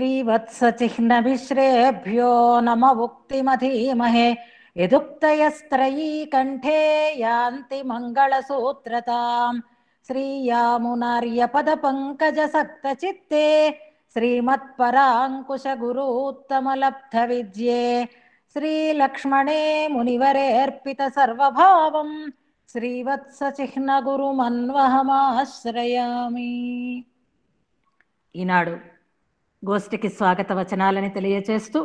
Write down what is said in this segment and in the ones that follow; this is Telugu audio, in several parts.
श्रीवत्सचिह्नभिश्रेभ्यो नम उक्तिमधीमहे यदुक्तयस्त्रयी कण्ठे यान्ति मङ्गलसूत्रताम् श्रीयामुनार्यपदपङ्कजसक्तचित्ते श्रीमत्पराङ्कुशगुरूत्तमलब्धविद्ये श्रीलक्ष्मणे मुनिवरेऽर्पितसर्वभावम् श्रीवत्सचिह्नगुरुमन्वहमाश्रयामि ईनाडु గోష్ఠికి స్వాగత వచనాలని తెలియచేస్తూ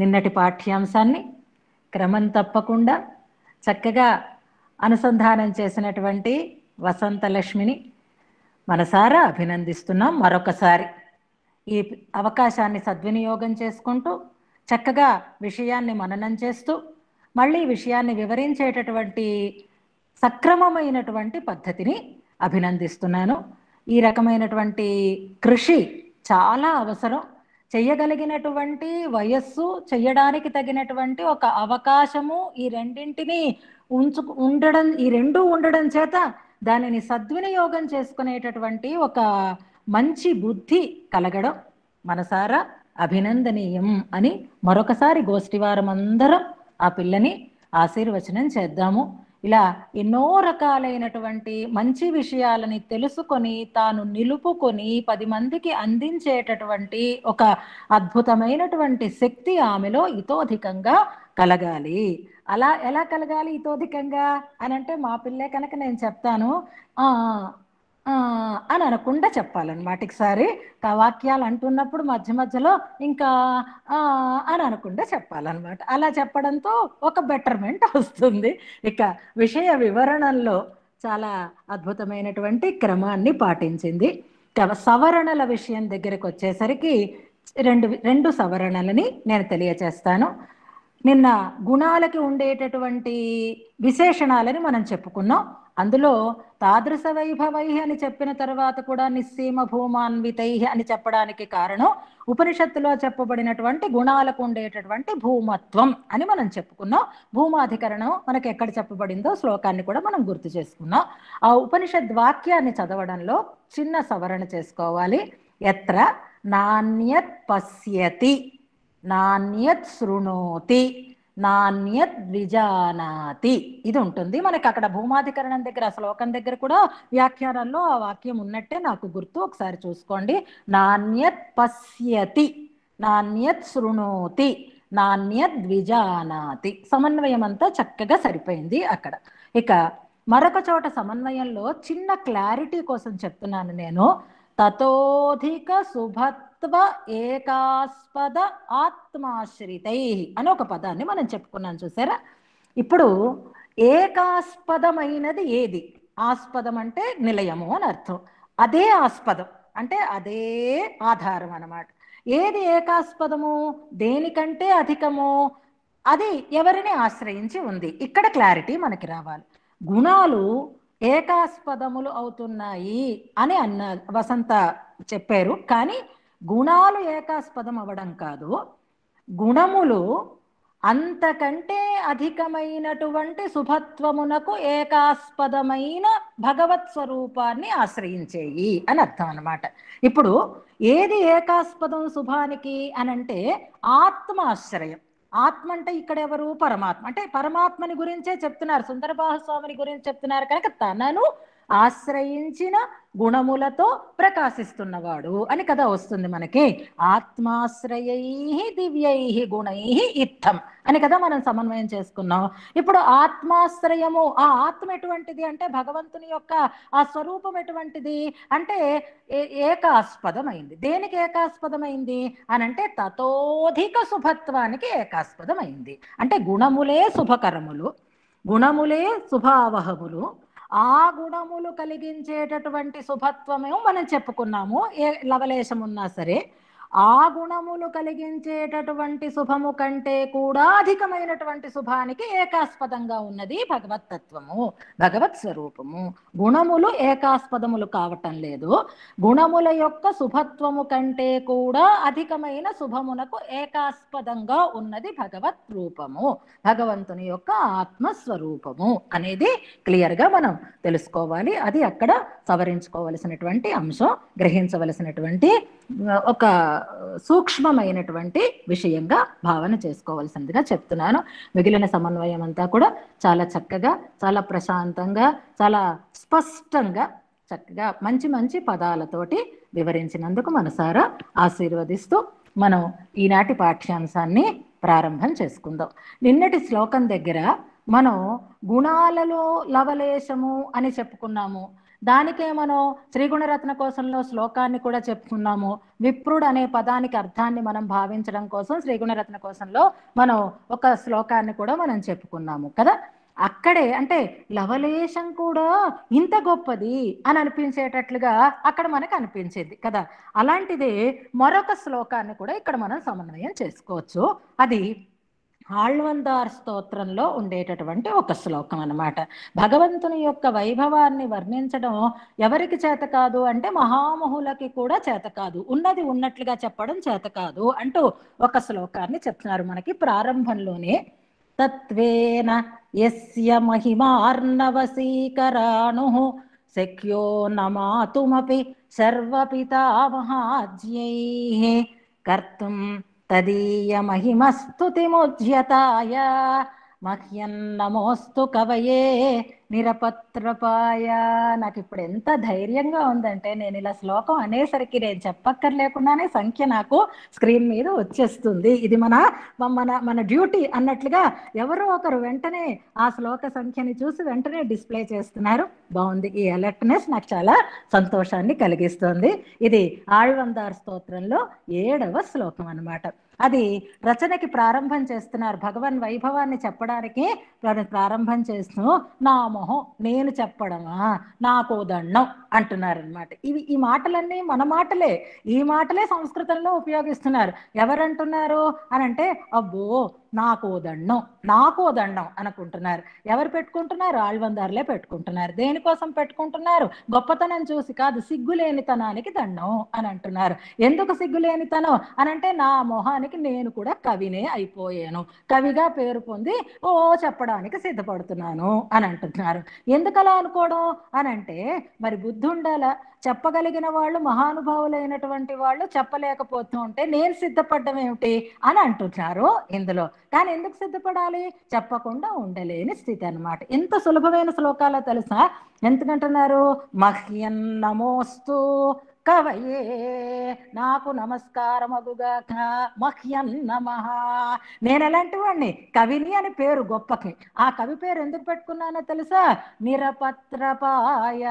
నిన్నటి పాఠ్యాంశాన్ని క్రమం తప్పకుండా చక్కగా అనుసంధానం చేసినటువంటి వసంతలక్ష్మిని మనసారా అభినందిస్తున్నాం మరొకసారి ఈ అవకాశాన్ని సద్వినియోగం చేసుకుంటూ చక్కగా విషయాన్ని మననం చేస్తూ మళ్ళీ విషయాన్ని వివరించేటటువంటి సక్రమమైనటువంటి పద్ధతిని అభినందిస్తున్నాను ఈ రకమైనటువంటి కృషి చాలా అవసరం చెయ్యగలిగినటువంటి వయస్సు చెయ్యడానికి తగినటువంటి ఒక అవకాశము ఈ రెండింటిని ఉంచు ఉండడం ఈ రెండు ఉండడం చేత దానిని సద్వినియోగం చేసుకునేటటువంటి ఒక మంచి బుద్ధి కలగడం మనసారా అభినందనీయం అని మరొకసారి గోష్ఠివారం అందరం ఆ పిల్లని ఆశీర్వచనం చేద్దాము ఇలా ఎన్నో రకాలైనటువంటి మంచి విషయాలని తెలుసుకొని తాను నిలుపుకొని పది మందికి అందించేటటువంటి ఒక అద్భుతమైనటువంటి శక్తి ఆమెలో ఇతోధికంగా కలగాలి అలా ఎలా కలగాలి ఇతోధికంగా అని అంటే మా పిల్లే కనుక నేను చెప్తాను అని అనకుండా చెప్పాలన్నమాట ఒకసారి వాక్యాలు అంటున్నప్పుడు మధ్య మధ్యలో ఇంకా అని అనకుండా చెప్పాలన్నమాట అలా చెప్పడంతో ఒక బెటర్మెంట్ వస్తుంది ఇక విషయ వివరణలో చాలా అద్భుతమైనటువంటి క్రమాన్ని పాటించింది సవరణల విషయం దగ్గరకు వచ్చేసరికి రెండు రెండు సవరణలని నేను తెలియచేస్తాను నిన్న గుణాలకి ఉండేటటువంటి విశేషణాలని మనం చెప్పుకున్నాం అందులో తాదృశ వైభవై అని చెప్పిన తర్వాత కూడా నిస్సీమ భూమాన్వితై అని చెప్పడానికి కారణం ఉపనిషత్తులో చెప్పబడినటువంటి గుణాలకు ఉండేటటువంటి భూమత్వం అని మనం చెప్పుకున్నాం భూమాధికరణం మనకి ఎక్కడ చెప్పబడిందో శ్లోకాన్ని కూడా మనం గుర్తు చేసుకున్నాం ఆ ఉపనిషద్ వాక్యాన్ని చదవడంలో చిన్న సవరణ చేసుకోవాలి ఎత్ర నాణ్యత్ పశ్యతి నాణ్యత్ శృణోతి విజానాతి ఇది ఉంటుంది మనకి అక్కడ భూమాధికరణం దగ్గర శ్లోకం దగ్గర కూడా వ్యాఖ్యానంలో ఆ వాక్యం ఉన్నట్టే నాకు గుర్తు ఒకసారి చూసుకోండి నాణ్యత్ పశ్యతి నాణ్యత్ శృణోతి విజానాతి సమన్వయం అంతా చక్కగా సరిపోయింది అక్కడ ఇక మరొక చోట సమన్వయంలో చిన్న క్లారిటీ కోసం చెప్తున్నాను నేను తతోధిక సుభత్ సత్వ ఏకాస్పద ఆత్మాశ్రితై అని ఒక పదాన్ని మనం చెప్పుకున్నాం చూసారా ఇప్పుడు ఏకాస్పదమైనది ఏది ఆస్పదం అంటే నిలయము అని అర్థం అదే ఆస్పదం అంటే అదే ఆధారం అనమాట ఏది ఏకాస్పదము దేనికంటే అధికము అది ఎవరిని ఆశ్రయించి ఉంది ఇక్కడ క్లారిటీ మనకి రావాలి గుణాలు ఏకాస్పదములు అవుతున్నాయి అని అన్న వసంత చెప్పారు కానీ గుణాలు ఏకాస్పదం అవ్వడం కాదు గుణములు అంతకంటే అధికమైనటువంటి శుభత్వమునకు ఏకాస్పదమైన భగవత్ స్వరూపాన్ని ఆశ్రయించేయి అని అర్థం అనమాట ఇప్పుడు ఏది ఏకాస్పదం శుభానికి అనంటే ఆత్మాశ్రయం ఆత్మ అంటే ఇక్కడ ఎవరు పరమాత్మ అంటే పరమాత్మని గురించే చెప్తున్నారు సుందరబాహస్వామిని గురించి చెప్తున్నారు కనుక తనను ఆశ్రయించిన గుణములతో ప్రకాశిస్తున్నవాడు అని కథ వస్తుంది మనకి ఆత్మాశ్రయై దివ్యై గుణై ఇత్తం అని కదా మనం సమన్వయం చేసుకున్నాం ఇప్పుడు ఆత్మాశ్రయము ఆ ఆత్మ ఎటువంటిది అంటే భగవంతుని యొక్క ఆ స్వరూపం ఎటువంటిది అంటే ఏకాస్పదమైంది దేనికి ఏకాస్పదమైంది అని అంటే తతోధిక శుభత్వానికి ఏకాస్పదమైంది అంటే గుణములే శుభకరములు గుణములే శుభావహములు ఆ గుణములు కలిగించేటటువంటి శుభత్వము మనం చెప్పుకున్నాము ఏ లవలేశం ఉన్నా సరే ఆ గుణములు కలిగించేటటువంటి శుభము కంటే కూడా అధికమైనటువంటి శుభానికి ఏకాస్పదంగా ఉన్నది భగవత్తత్వము భగవత్ స్వరూపము గుణములు ఏకాస్పదములు కావటం లేదు గుణముల యొక్క శుభత్వము కంటే కూడా అధికమైన శుభమునకు ఏకాస్పదంగా ఉన్నది భగవత్ రూపము భగవంతుని యొక్క ఆత్మస్వరూపము అనేది క్లియర్గా మనం తెలుసుకోవాలి అది అక్కడ సవరించుకోవలసినటువంటి అంశం గ్రహించవలసినటువంటి ఒక సూక్ష్మమైనటువంటి విషయంగా భావన చేసుకోవాల్సిందిగా చెప్తున్నాను మిగిలిన సమన్వయం అంతా కూడా చాలా చక్కగా చాలా ప్రశాంతంగా చాలా స్పష్టంగా చక్కగా మంచి మంచి పదాలతోటి వివరించినందుకు మనసారా ఆశీర్వదిస్తూ మనం ఈనాటి పాఠ్యాంశాన్ని ప్రారంభం చేసుకుందాం నిన్నటి శ్లోకం దగ్గర మనం గుణాలలో లవలేశము అని చెప్పుకున్నాము దానికే మనం శ్రీగుణరత్న కోశంలో శ్లోకాన్ని కూడా చెప్పుకున్నాము విప్రుడు అనే పదానికి అర్థాన్ని మనం భావించడం కోసం శ్రీగుణరత్న కోశంలో మనం ఒక శ్లోకాన్ని కూడా మనం చెప్పుకున్నాము కదా అక్కడే అంటే లవలేశం కూడా ఇంత గొప్పది అని అనిపించేటట్లుగా అక్కడ మనకు అనిపించింది కదా అలాంటిదే మరొక శ్లోకాన్ని కూడా ఇక్కడ మనం సమన్వయం చేసుకోవచ్చు అది ఆళ్వందార్ స్తోత్రంలో ఉండేటటువంటి ఒక శ్లోకం అనమాట భగవంతుని యొక్క వైభవాన్ని వర్ణించడం ఎవరికి చేత కాదు అంటే మహామహులకి కూడా చేత కాదు ఉన్నది ఉన్నట్లుగా చెప్పడం చేత కాదు అంటూ ఒక శ్లోకాన్ని చెప్తున్నారు మనకి ప్రారంభంలోనే తత్వేన ఎస్య మహిమార్ణవసీకరాణు శక్యో నమాతుమపి సర్వపితామహాజ్యై కర్తం तदीयमहिमस्तु तिमुध्यताय मह्यन्नमोऽस्तु कवये నిరపత్రపాయ నాకు ఇప్పుడు ఎంత ధైర్యంగా ఉందంటే నేను ఇలా శ్లోకం అనేసరికి నేను చెప్పక్కర్లేకుండానే సంఖ్య నాకు స్క్రీన్ మీద వచ్చేస్తుంది ఇది మన మన మన డ్యూటీ అన్నట్లుగా ఎవరో ఒకరు వెంటనే ఆ శ్లోక సంఖ్యని చూసి వెంటనే డిస్ప్లే చేస్తున్నారు బాగుంది ఈ అలర్ట్నెస్ నాకు చాలా సంతోషాన్ని కలిగిస్తుంది ఇది ఆళ్వందార్ స్తోత్రంలో ఏడవ శ్లోకం అనమాట అది రచనకి ప్రారంభం చేస్తున్నారు భగవన్ వైభవాన్ని చెప్పడానికి ప్రారంభం చేస్తూ నా మొహం నేను చెప్పడమా నాకు దండం అనమాట ఇవి ఈ మాటలన్నీ మన మాటలే ఈ మాటలే సంస్కృతంలో ఉపయోగిస్తున్నారు ఎవరంటున్నారు అని అంటే అబ్బో నాకో దండం నాకో దండం అనుకుంటున్నారు ఎవరు పెట్టుకుంటున్నారు ఆళ్వందారులే పెట్టుకుంటున్నారు దేనికోసం పెట్టుకుంటున్నారు గొప్పతనం చూసి కాదు సిగ్గులేనితనానికి దండం అని అంటున్నారు ఎందుకు సిగ్గులేనితనం అని అంటే నా మొహానికి నేను కూడా కవినే అయిపోయాను కవిగా పేరు పొంది ఓ చెప్పడానికి సిద్ధపడుతున్నాను అని అంటున్నారు ఎందుకలా అనుకోవడం అని అంటే మరి బుద్ధి ఉండాలా చెప్పగలిగిన వాళ్ళు మహానుభావులైనటువంటి వాళ్ళు చెప్పలేకపోతూ ఉంటే నేను సిద్ధపడడం ఏమిటి అని అంటున్నారు ఇందులో కానీ ఎందుకు సిద్ధపడాలి చెప్పకుండా ఉండలేని స్థితి అనమాట ఎంత సులభమైన శ్లోకాల తెలుసా ఎందుకంటున్నారు మహ్యన్నమోస్తు కవయే నాకు నమస్కారమగుగాక మహ్యం నమ నేనెలాంటి వాడిని కవిని అని పేరు గొప్పకి ఆ కవి పేరు ఎందుకు పెట్టుకున్నానో తెలుసా నిరపత్రపాయ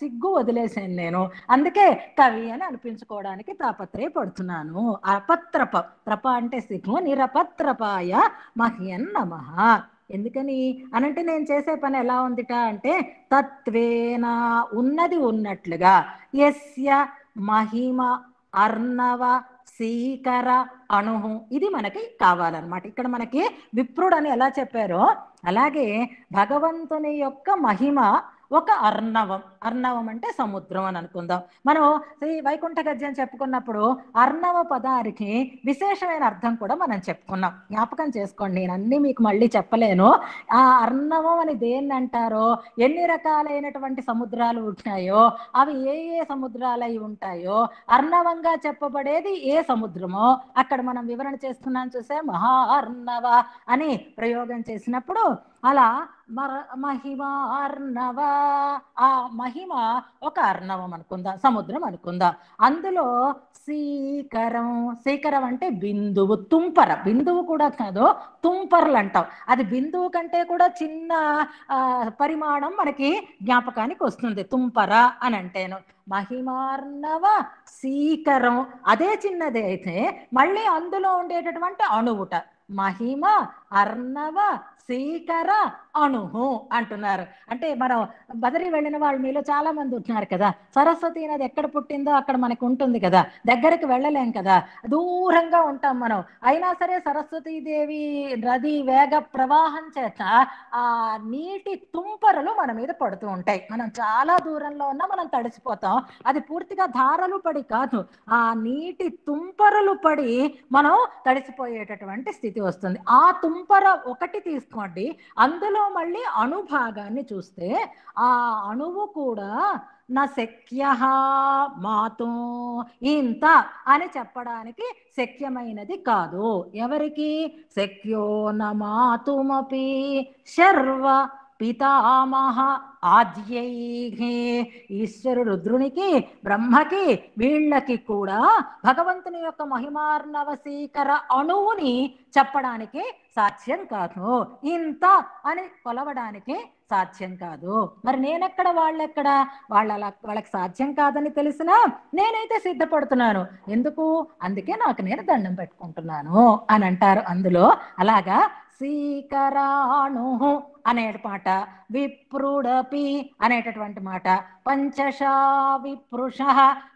సిగ్గు వదిలేశాను నేను అందుకే కవి అని అనిపించుకోవడానికి తాపత్రయపడుతున్నాను అపత్రప త్రప అంటే సిగ్గు నిరపత్రపాయ మహ్యం నమ ఎందుకని అనంటే నేను చేసే పని ఎలా ఉందిట అంటే తత్వేనా ఉన్నది ఉన్నట్లుగా ఎస్య మహిమ అర్ణవ సీకర అణుహు ఇది మనకి కావాలన్నమాట ఇక్కడ మనకి విప్రుడు అని ఎలా చెప్పారో అలాగే భగవంతుని యొక్క మహిమ ఒక అర్ణవం అర్ణవం అంటే సముద్రం అని అనుకుందాం మనం ఈ వైకుంఠ గద్య అని చెప్పుకున్నప్పుడు అర్ణవ పదానికి విశేషమైన అర్థం కూడా మనం చెప్పుకున్నాం జ్ఞాపకం చేసుకోండి నేను అన్ని మీకు మళ్ళీ చెప్పలేను ఆ అర్ణవం అని దేన్ని అంటారో ఎన్ని రకాలైనటువంటి సముద్రాలు ఉంటాయో అవి ఏ ఏ సముద్రాలు అయి ఉంటాయో అర్ణవంగా చెప్పబడేది ఏ సముద్రమో అక్కడ మనం వివరణ చేసుకున్నాం చూసే మహా అర్ణవ అని ప్రయోగం చేసినప్పుడు అలా అర్ణవ ఆ మహిమ ఒక అర్ణవం అనుకుందా సముద్రం అనుకుందా అందులో సీకరం సీకరం అంటే బిందువు తుంపర బిందువు కూడా కాదు తుంపరలు అంటాం అది బిందువు కంటే కూడా చిన్న పరిమాణం మనకి జ్ఞాపకానికి వస్తుంది తుంపర అని అంటేను మహిమార్ణవ సీకరం అదే చిన్నది అయితే మళ్ళీ అందులో ఉండేటటువంటి అణువుట మహిమ అర్ణవ సీకర అణుహు అంటున్నారు అంటే మనం బదిరి వెళ్ళిన వాళ్ళు మీలో చాలా మంది ఉంటున్నారు కదా సరస్వతి నది ఎక్కడ పుట్టిందో అక్కడ మనకు ఉంటుంది కదా దగ్గరికి వెళ్ళలేం కదా దూరంగా ఉంటాం మనం అయినా సరే సరస్వతీదేవి నది వేగ ప్రవాహం చేత ఆ నీటి తుంపరలు మన మీద పడుతూ ఉంటాయి మనం చాలా దూరంలో ఉన్నా మనం తడిసిపోతాం అది పూర్తిగా ధారలు పడి కాదు ఆ నీటి తుంపరలు పడి మనం తడిసిపోయేటటువంటి స్థితి వస్తుంది ఆ తుంపర ఒకటి తీసుకు తీసుకోండి అందులో మళ్ళీ అణుభాగాన్ని చూస్తే ఆ అణువు కూడా నా శక్య మాతో ఇంత అని చెప్పడానికి శక్యమైనది కాదు ఎవరికి శక్యో నమాతుమపి శర్వ పితామహ ఆద్యై ఈశ్వరు రుద్రునికి బ్రహ్మకి వీళ్ళకి కూడా భగవంతుని యొక్క మహిమార్ణవశీకర అణువుని చెప్పడానికి సాధ్యం కాదు ఇంత అని కొలవడానికి సాధ్యం కాదు మరి నేనెక్కడ వాళ్ళెక్కడ వాళ్ళ వాళ్ళకి సాధ్యం కాదని తెలిసినా నేనైతే సిద్ధపడుతున్నాను ఎందుకు అందుకే నాకు నేను దండం పెట్టుకుంటున్నాను అని అంటారు అందులో అలాగా సీకరాణు అనే మాట విప్రుడపి అనేటటువంటి మాట పంచషా విప్రుష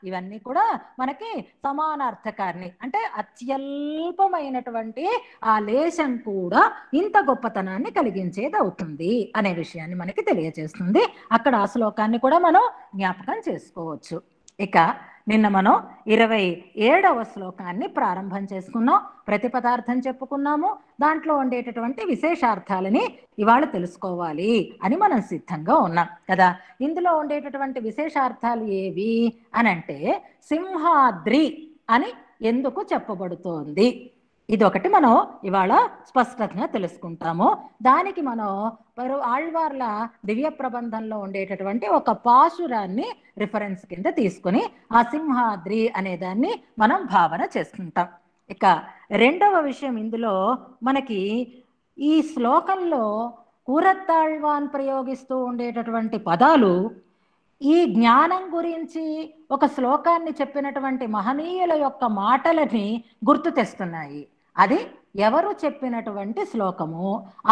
ఇవన్నీ కూడా మనకి సమానార్థకారిణి అంటే అత్యల్పమైనటువంటి ఆ లేశం కూడా ఇంత గొప్పతనాన్ని కలిగించేది అవుతుంది అనే విషయాన్ని మనకి తెలియజేస్తుంది అక్కడ ఆ శ్లోకాన్ని కూడా మనం జ్ఞాపకం చేసుకోవచ్చు ఇక నిన్న మనం ఇరవై ఏడవ శ్లోకాన్ని ప్రారంభం చేసుకున్నాం ప్రతి పదార్థం చెప్పుకున్నాము దాంట్లో ఉండేటటువంటి విశేషార్థాలని ఇవాళ తెలుసుకోవాలి అని మనం సిద్ధంగా ఉన్నాం కదా ఇందులో ఉండేటటువంటి విశేషార్థాలు ఏవి అని అంటే సింహాద్రి అని ఎందుకు చెప్పబడుతోంది ఇది ఒకటి మనం ఇవాళ స్పష్టంగా తెలుసుకుంటాము దానికి మనం వారు ఆళ్వార్ల దివ్య ప్రబంధంలో ఉండేటటువంటి ఒక పాశురాన్ని రిఫరెన్స్ కింద తీసుకుని ఆ సింహాద్రి అనే దాన్ని మనం భావన చేసుకుంటాం ఇక రెండవ విషయం ఇందులో మనకి ఈ శ్లోకంలో కూరత్తాళ్వాన్ ప్రయోగిస్తూ ఉండేటటువంటి పదాలు ఈ జ్ఞానం గురించి ఒక శ్లోకాన్ని చెప్పినటువంటి మహనీయుల యొక్క మాటలని గుర్తు తెస్తున్నాయి అది ఎవరు చెప్పినటువంటి శ్లోకము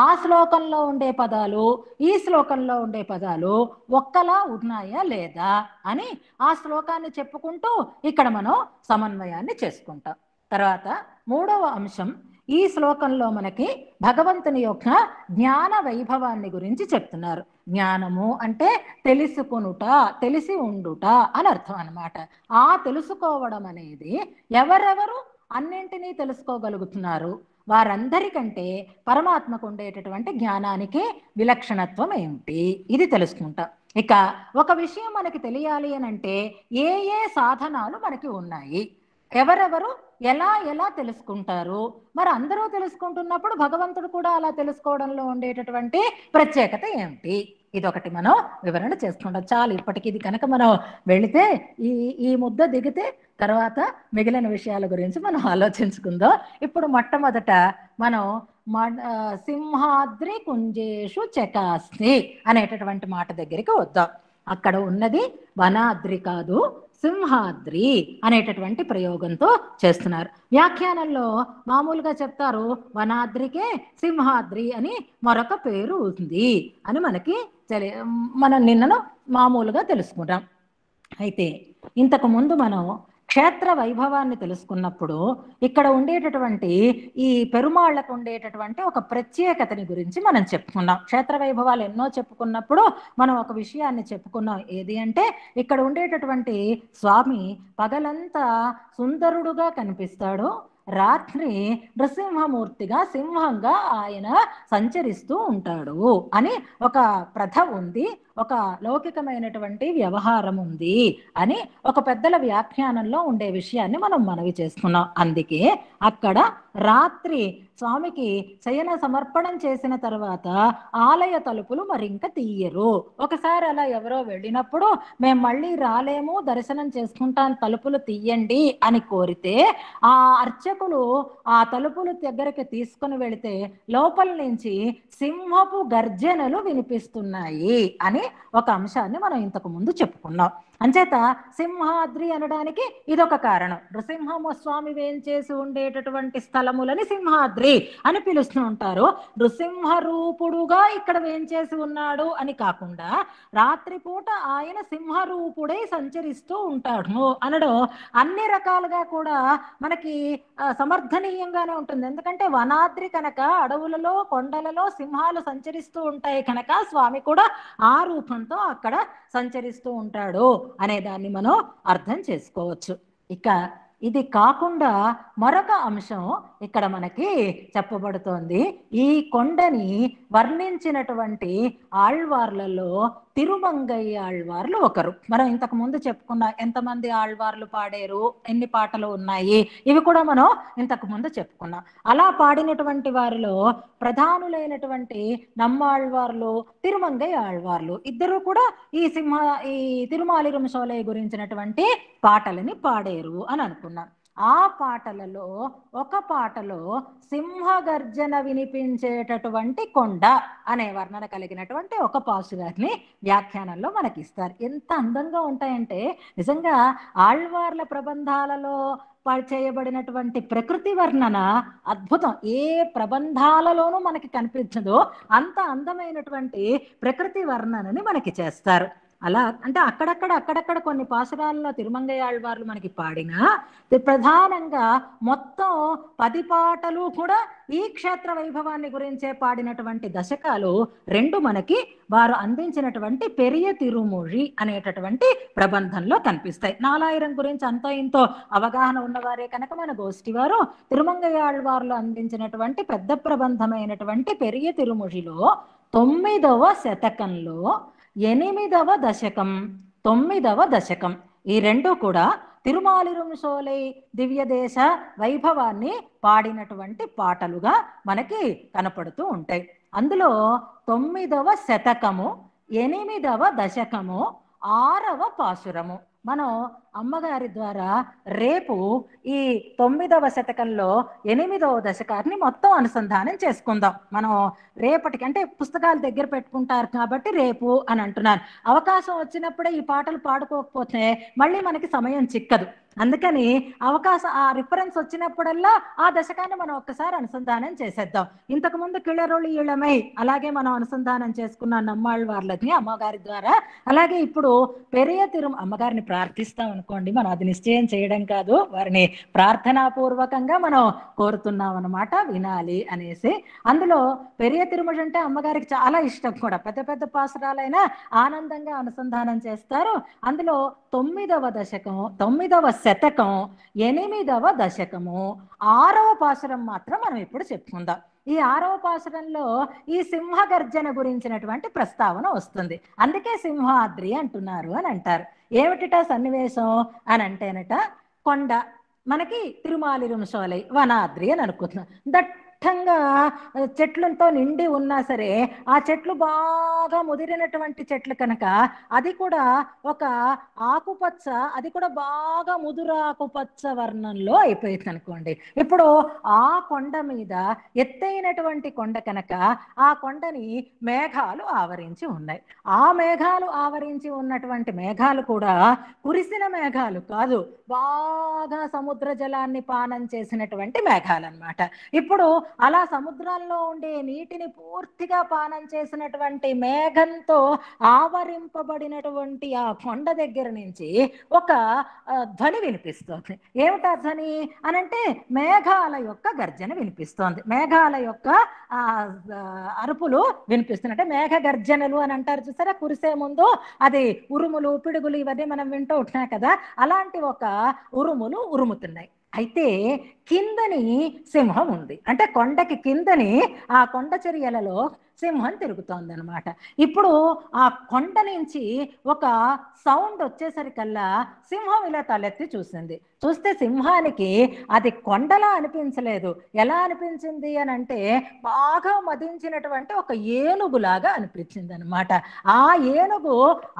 ఆ శ్లోకంలో ఉండే పదాలు ఈ శ్లోకంలో ఉండే పదాలు ఒక్కలా ఉన్నాయా లేదా అని ఆ శ్లోకాన్ని చెప్పుకుంటూ ఇక్కడ మనం సమన్వయాన్ని చేసుకుంటాం తర్వాత మూడవ అంశం ఈ శ్లోకంలో మనకి భగవంతుని యొక్క జ్ఞాన వైభవాన్ని గురించి చెప్తున్నారు జ్ఞానము అంటే తెలుసుకొనుట తెలిసి ఉండుట అని అర్థం అనమాట ఆ తెలుసుకోవడం అనేది ఎవరెవరు అన్నింటినీ తెలుసుకోగలుగుతున్నారు వారందరికంటే పరమాత్మకు ఉండేటటువంటి జ్ఞానానికి విలక్షణత్వం ఏమిటి ఇది తెలుసుకుంటాం ఇక ఒక విషయం మనకి తెలియాలి అని అంటే ఏ ఏ సాధనాలు మనకి ఉన్నాయి ఎవరెవరు ఎలా ఎలా తెలుసుకుంటారు మరి అందరూ తెలుసుకుంటున్నప్పుడు భగవంతుడు కూడా అలా తెలుసుకోవడంలో ఉండేటటువంటి ప్రత్యేకత ఏమిటి ఇదొకటి మనం వివరణ చేసుకుంటాం చాలు ఇప్పటికి ఇది కనుక మనం వెళితే ఈ ఈ ముద్ద దిగితే తర్వాత మిగిలిన విషయాల గురించి మనం ఆలోచించుకుందాం ఇప్పుడు మొట్టమొదట మనం సింహాద్రి కుంజేషు చకాస్తి అనేటటువంటి మాట దగ్గరికి వద్దాం అక్కడ ఉన్నది వనాద్రి కాదు సింహాద్రి అనేటటువంటి ప్రయోగంతో చేస్తున్నారు వ్యాఖ్యానంలో మామూలుగా చెప్తారు వనాద్రికే సింహాద్రి అని మరొక పేరు ఉంది అని మనకి తెలి మనం నిన్నను మామూలుగా తెలుసుకుంటాం అయితే ఇంతకుముందు మనం క్షేత్ర వైభవాన్ని తెలుసుకున్నప్పుడు ఇక్కడ ఉండేటటువంటి ఈ పెరుమాళ్లకు ఉండేటటువంటి ఒక ప్రత్యేకతని గురించి మనం చెప్పుకున్నాం క్షేత్ర వైభవాలు ఎన్నో చెప్పుకున్నప్పుడు మనం ఒక విషయాన్ని చెప్పుకున్నాం ఏది అంటే ఇక్కడ ఉండేటటువంటి స్వామి పగలంతా సుందరుడుగా కనిపిస్తాడు రాత్రి నృసింహమూర్తిగా సింహంగా ఆయన సంచరిస్తూ ఉంటాడు అని ఒక ప్రథ ఉంది ఒక లౌకికమైనటువంటి వ్యవహారం ఉంది అని ఒక పెద్దల వ్యాఖ్యానంలో ఉండే విషయాన్ని మనం మనవి చేసుకున్నాం అందుకే అక్కడ రాత్రి స్వామికి శయన సమర్పణం చేసిన తర్వాత ఆలయ తలుపులు మరింక తీయరు ఒకసారి అలా ఎవరో వెళ్ళినప్పుడు మేము మళ్ళీ రాలేము దర్శనం చేసుకుంటాం తలుపులు తీయండి అని కోరితే ఆ అర్చకులు ఆ తలుపులు దగ్గరికి తీసుకుని వెళితే లోపల నుంచి సింహపు గర్జనలు వినిపిస్తున్నాయి అని ఒక అంశాన్ని మనం ఇంతకు ముందు చెప్పుకున్నాం అంచేత సింహాద్రి అనడానికి ఇదొక కారణం స్వామి వేంచేసి ఉండేటటువంటి స్థలములని సింహాద్రి అని పిలుస్తూ ఉంటారు నృసింహ రూపుడుగా ఇక్కడ వేంచేసి ఉన్నాడు అని కాకుండా రాత్రిపూట ఆయన సింహ రూపుడై సంచరిస్తూ ఉంటాడు అనడం అన్ని రకాలుగా కూడా మనకి సమర్థనీయంగానే ఉంటుంది ఎందుకంటే వనాద్రి కనుక అడవులలో కొండలలో సింహాలు సంచరిస్తూ ఉంటాయి కనుక స్వామి కూడా ఆ రూపంతో అక్కడ సంచరిస్తూ ఉంటాడు అనే దాన్ని మనం అర్థం చేసుకోవచ్చు ఇక ఇది కాకుండా మరొక అంశం ఇక్కడ మనకి చెప్పబడుతోంది ఈ కొండని వర్ణించినటువంటి ఆళ్వార్లలో తిరుమంగయ్య ఆళ్వార్లు ఒకరు మనం ఇంతకు ముందు చెప్పుకున్న ఎంతమంది ఆళ్వార్లు పాడారు ఎన్ని పాటలు ఉన్నాయి ఇవి కూడా మనం ఇంతకు ముందు చెప్పుకున్నాం అలా పాడినటువంటి వారిలో ప్రధానులైనటువంటి నమ్మాళ్వార్లు తిరుమంగయ్య ఆళ్వార్లు ఇద్దరు కూడా ఈ సింహ ఈ తిరుమాలిరుమ సోలయ్య గురించినటువంటి పాటలని పాడేరు అని అనుకున్నాం ఆ పాటలలో ఒక పాటలో సింహగర్జన వినిపించేటటువంటి కొండ అనే వర్ణన కలిగినటువంటి ఒక పాసు గారిని వ్యాఖ్యానంలో మనకి ఇస్తారు ఎంత అందంగా ఉంటాయంటే నిజంగా ఆళ్వార్ల ప్రబంధాలలో చేయబడినటువంటి ప్రకృతి వర్ణన అద్భుతం ఏ ప్రబంధాలలోనూ మనకి కనిపించదో అంత అందమైనటువంటి ప్రకృతి వర్ణనని మనకి చేస్తారు అలా అంటే అక్కడక్కడ అక్కడక్కడ కొన్ని పాసరాల్లో తిరుమంగయ్య ఆళ్వార్లు మనకి పాడినా ప్రధానంగా మొత్తం పది పాటలు కూడా ఈ క్షేత్ర వైభవాన్ని గురించే పాడినటువంటి దశకాలు రెండు మనకి వారు అందించినటువంటి పెరియ తిరుమూరి అనేటటువంటి ప్రబంధంలో కనిపిస్తాయి నాలాయిరం గురించి అంత ఇంతో అవగాహన ఉన్నవారే కనుక మన గోష్ఠి వారు తిరుమంగయ్య ఆళ్వార్లు అందించినటువంటి పెద్ద ప్రబంధమైనటువంటి పెరియ తిరుమొழிలో తొమ్మిదవ శతకంలో ఎనిమిదవ దశకం తొమ్మిదవ దశకం ఈ రెండు కూడా తిరుమాలిరుం సోలై దివ్యదేశ వైభవాన్ని పాడినటువంటి పాటలుగా మనకి కనపడుతూ ఉంటాయి అందులో తొమ్మిదవ శతకము ఎనిమిదవ దశకము ఆరవ పాసురము మనం అమ్మగారి ద్వారా రేపు ఈ తొమ్మిదవ శతకంలో ఎనిమిదవ దశకాన్ని మొత్తం అనుసంధానం చేసుకుందాం మనం రేపటికి అంటే పుస్తకాలు దగ్గర పెట్టుకుంటారు కాబట్టి రేపు అని అంటున్నాను అవకాశం వచ్చినప్పుడే ఈ పాటలు పాడుకోకపోతే మళ్ళీ మనకి సమయం చిక్కదు అందుకని అవకాశం ఆ రిఫరెన్స్ వచ్చినప్పుడల్లా ఆ దశకాన్ని మనం ఒక్కసారి అనుసంధానం చేసేద్దాం ఇంతకు ముందు కిళరుళి ఈళమై అలాగే మనం అనుసంధానం చేసుకున్న నమ్మాళ్ళ వాళ్ళని అమ్మగారి ద్వారా అలాగే ఇప్పుడు పెరియ తిరుమ అమ్మగారిని ప్రార్థిస్తాం అనుకోండి మనం అది నిశ్చయం చేయడం కాదు వారిని ప్రార్థనాపూర్వకంగా మనం కోరుతున్నాం అనమాట వినాలి అనేసి అందులో పెరియ తిరుమల అంటే అమ్మగారికి చాలా ఇష్టం కూడా పెద్ద పెద్ద పాసరాలైనా ఆనందంగా అనుసంధానం చేస్తారు అందులో తొమ్మిదవ దశకం తొమ్మిదవ శతకం ఎనిమిదవ దశకము ఆరవ పాసురం మాత్రం మనం ఇప్పుడు చెప్పుకుందాం ఈ ఆరవ ఈ సింహ గర్జన గురించినటువంటి ప్రస్తావన వస్తుంది అందుకే సింహాద్రి అంటున్నారు అని అంటారు ఏమిటిట సన్నివేశం అని అంటేనట కొండ మనకి తిరుమాలిరుంశోలై వనాద్రి అని అనుకుంటున్నాం దట్ దట్టంగా చెట్లతో నిండి ఉన్నా సరే ఆ చెట్లు బాగా ముదిరినటువంటి చెట్లు కనుక అది కూడా ఒక ఆకుపచ్చ అది కూడా బాగా ముదురు ఆకుపచ్చ వర్ణంలో అయిపోయింది అనుకోండి ఇప్పుడు ఆ కొండ మీద ఎత్తైనటువంటి కొండ కనుక ఆ కొండని మేఘాలు ఆవరించి ఉన్నాయి ఆ మేఘాలు ఆవరించి ఉన్నటువంటి మేఘాలు కూడా కురిసిన మేఘాలు కాదు బాగా సముద్ర జలాన్ని పానం చేసినటువంటి మేఘాలు అనమాట ఇప్పుడు అలా సముద్రాల్లో ఉండే నీటిని పూర్తిగా పానం చేసినటువంటి మేఘంతో ఆవరింపబడినటువంటి ఆ కొండ దగ్గర నుంచి ఒక ధ్వని వినిపిస్తోంది ఏమిటా ధ్వని అనంటే మేఘాల యొక్క గర్జన వినిపిస్తోంది మేఘాల యొక్క ఆ అరుపులు వినిపిస్తున్నాయి అంటే మేఘ గర్జనలు అని అంటారు చూసారా కురిసే ముందు అది ఉరుములు పిడుగులు ఇవన్నీ మనం వింటూ ఉంటున్నాయి కదా అలాంటి ఒక ఉరుములు ఉరుముతున్నాయి అయితే కిందని సింహం ఉంది అంటే కొండకి కిందని ఆ కొండ చర్యలలో సింహం అనమాట ఇప్పుడు ఆ కొండ నుంచి ఒక సౌండ్ వచ్చేసరికల్లా సింహం ఇలా తలెత్తి చూసింది చూస్తే సింహానికి అది కొండలా అనిపించలేదు ఎలా అనిపించింది అని అంటే బాగా మదించినటువంటి ఒక ఏనుగులాగా అనిపించింది అనమాట ఆ ఏనుగు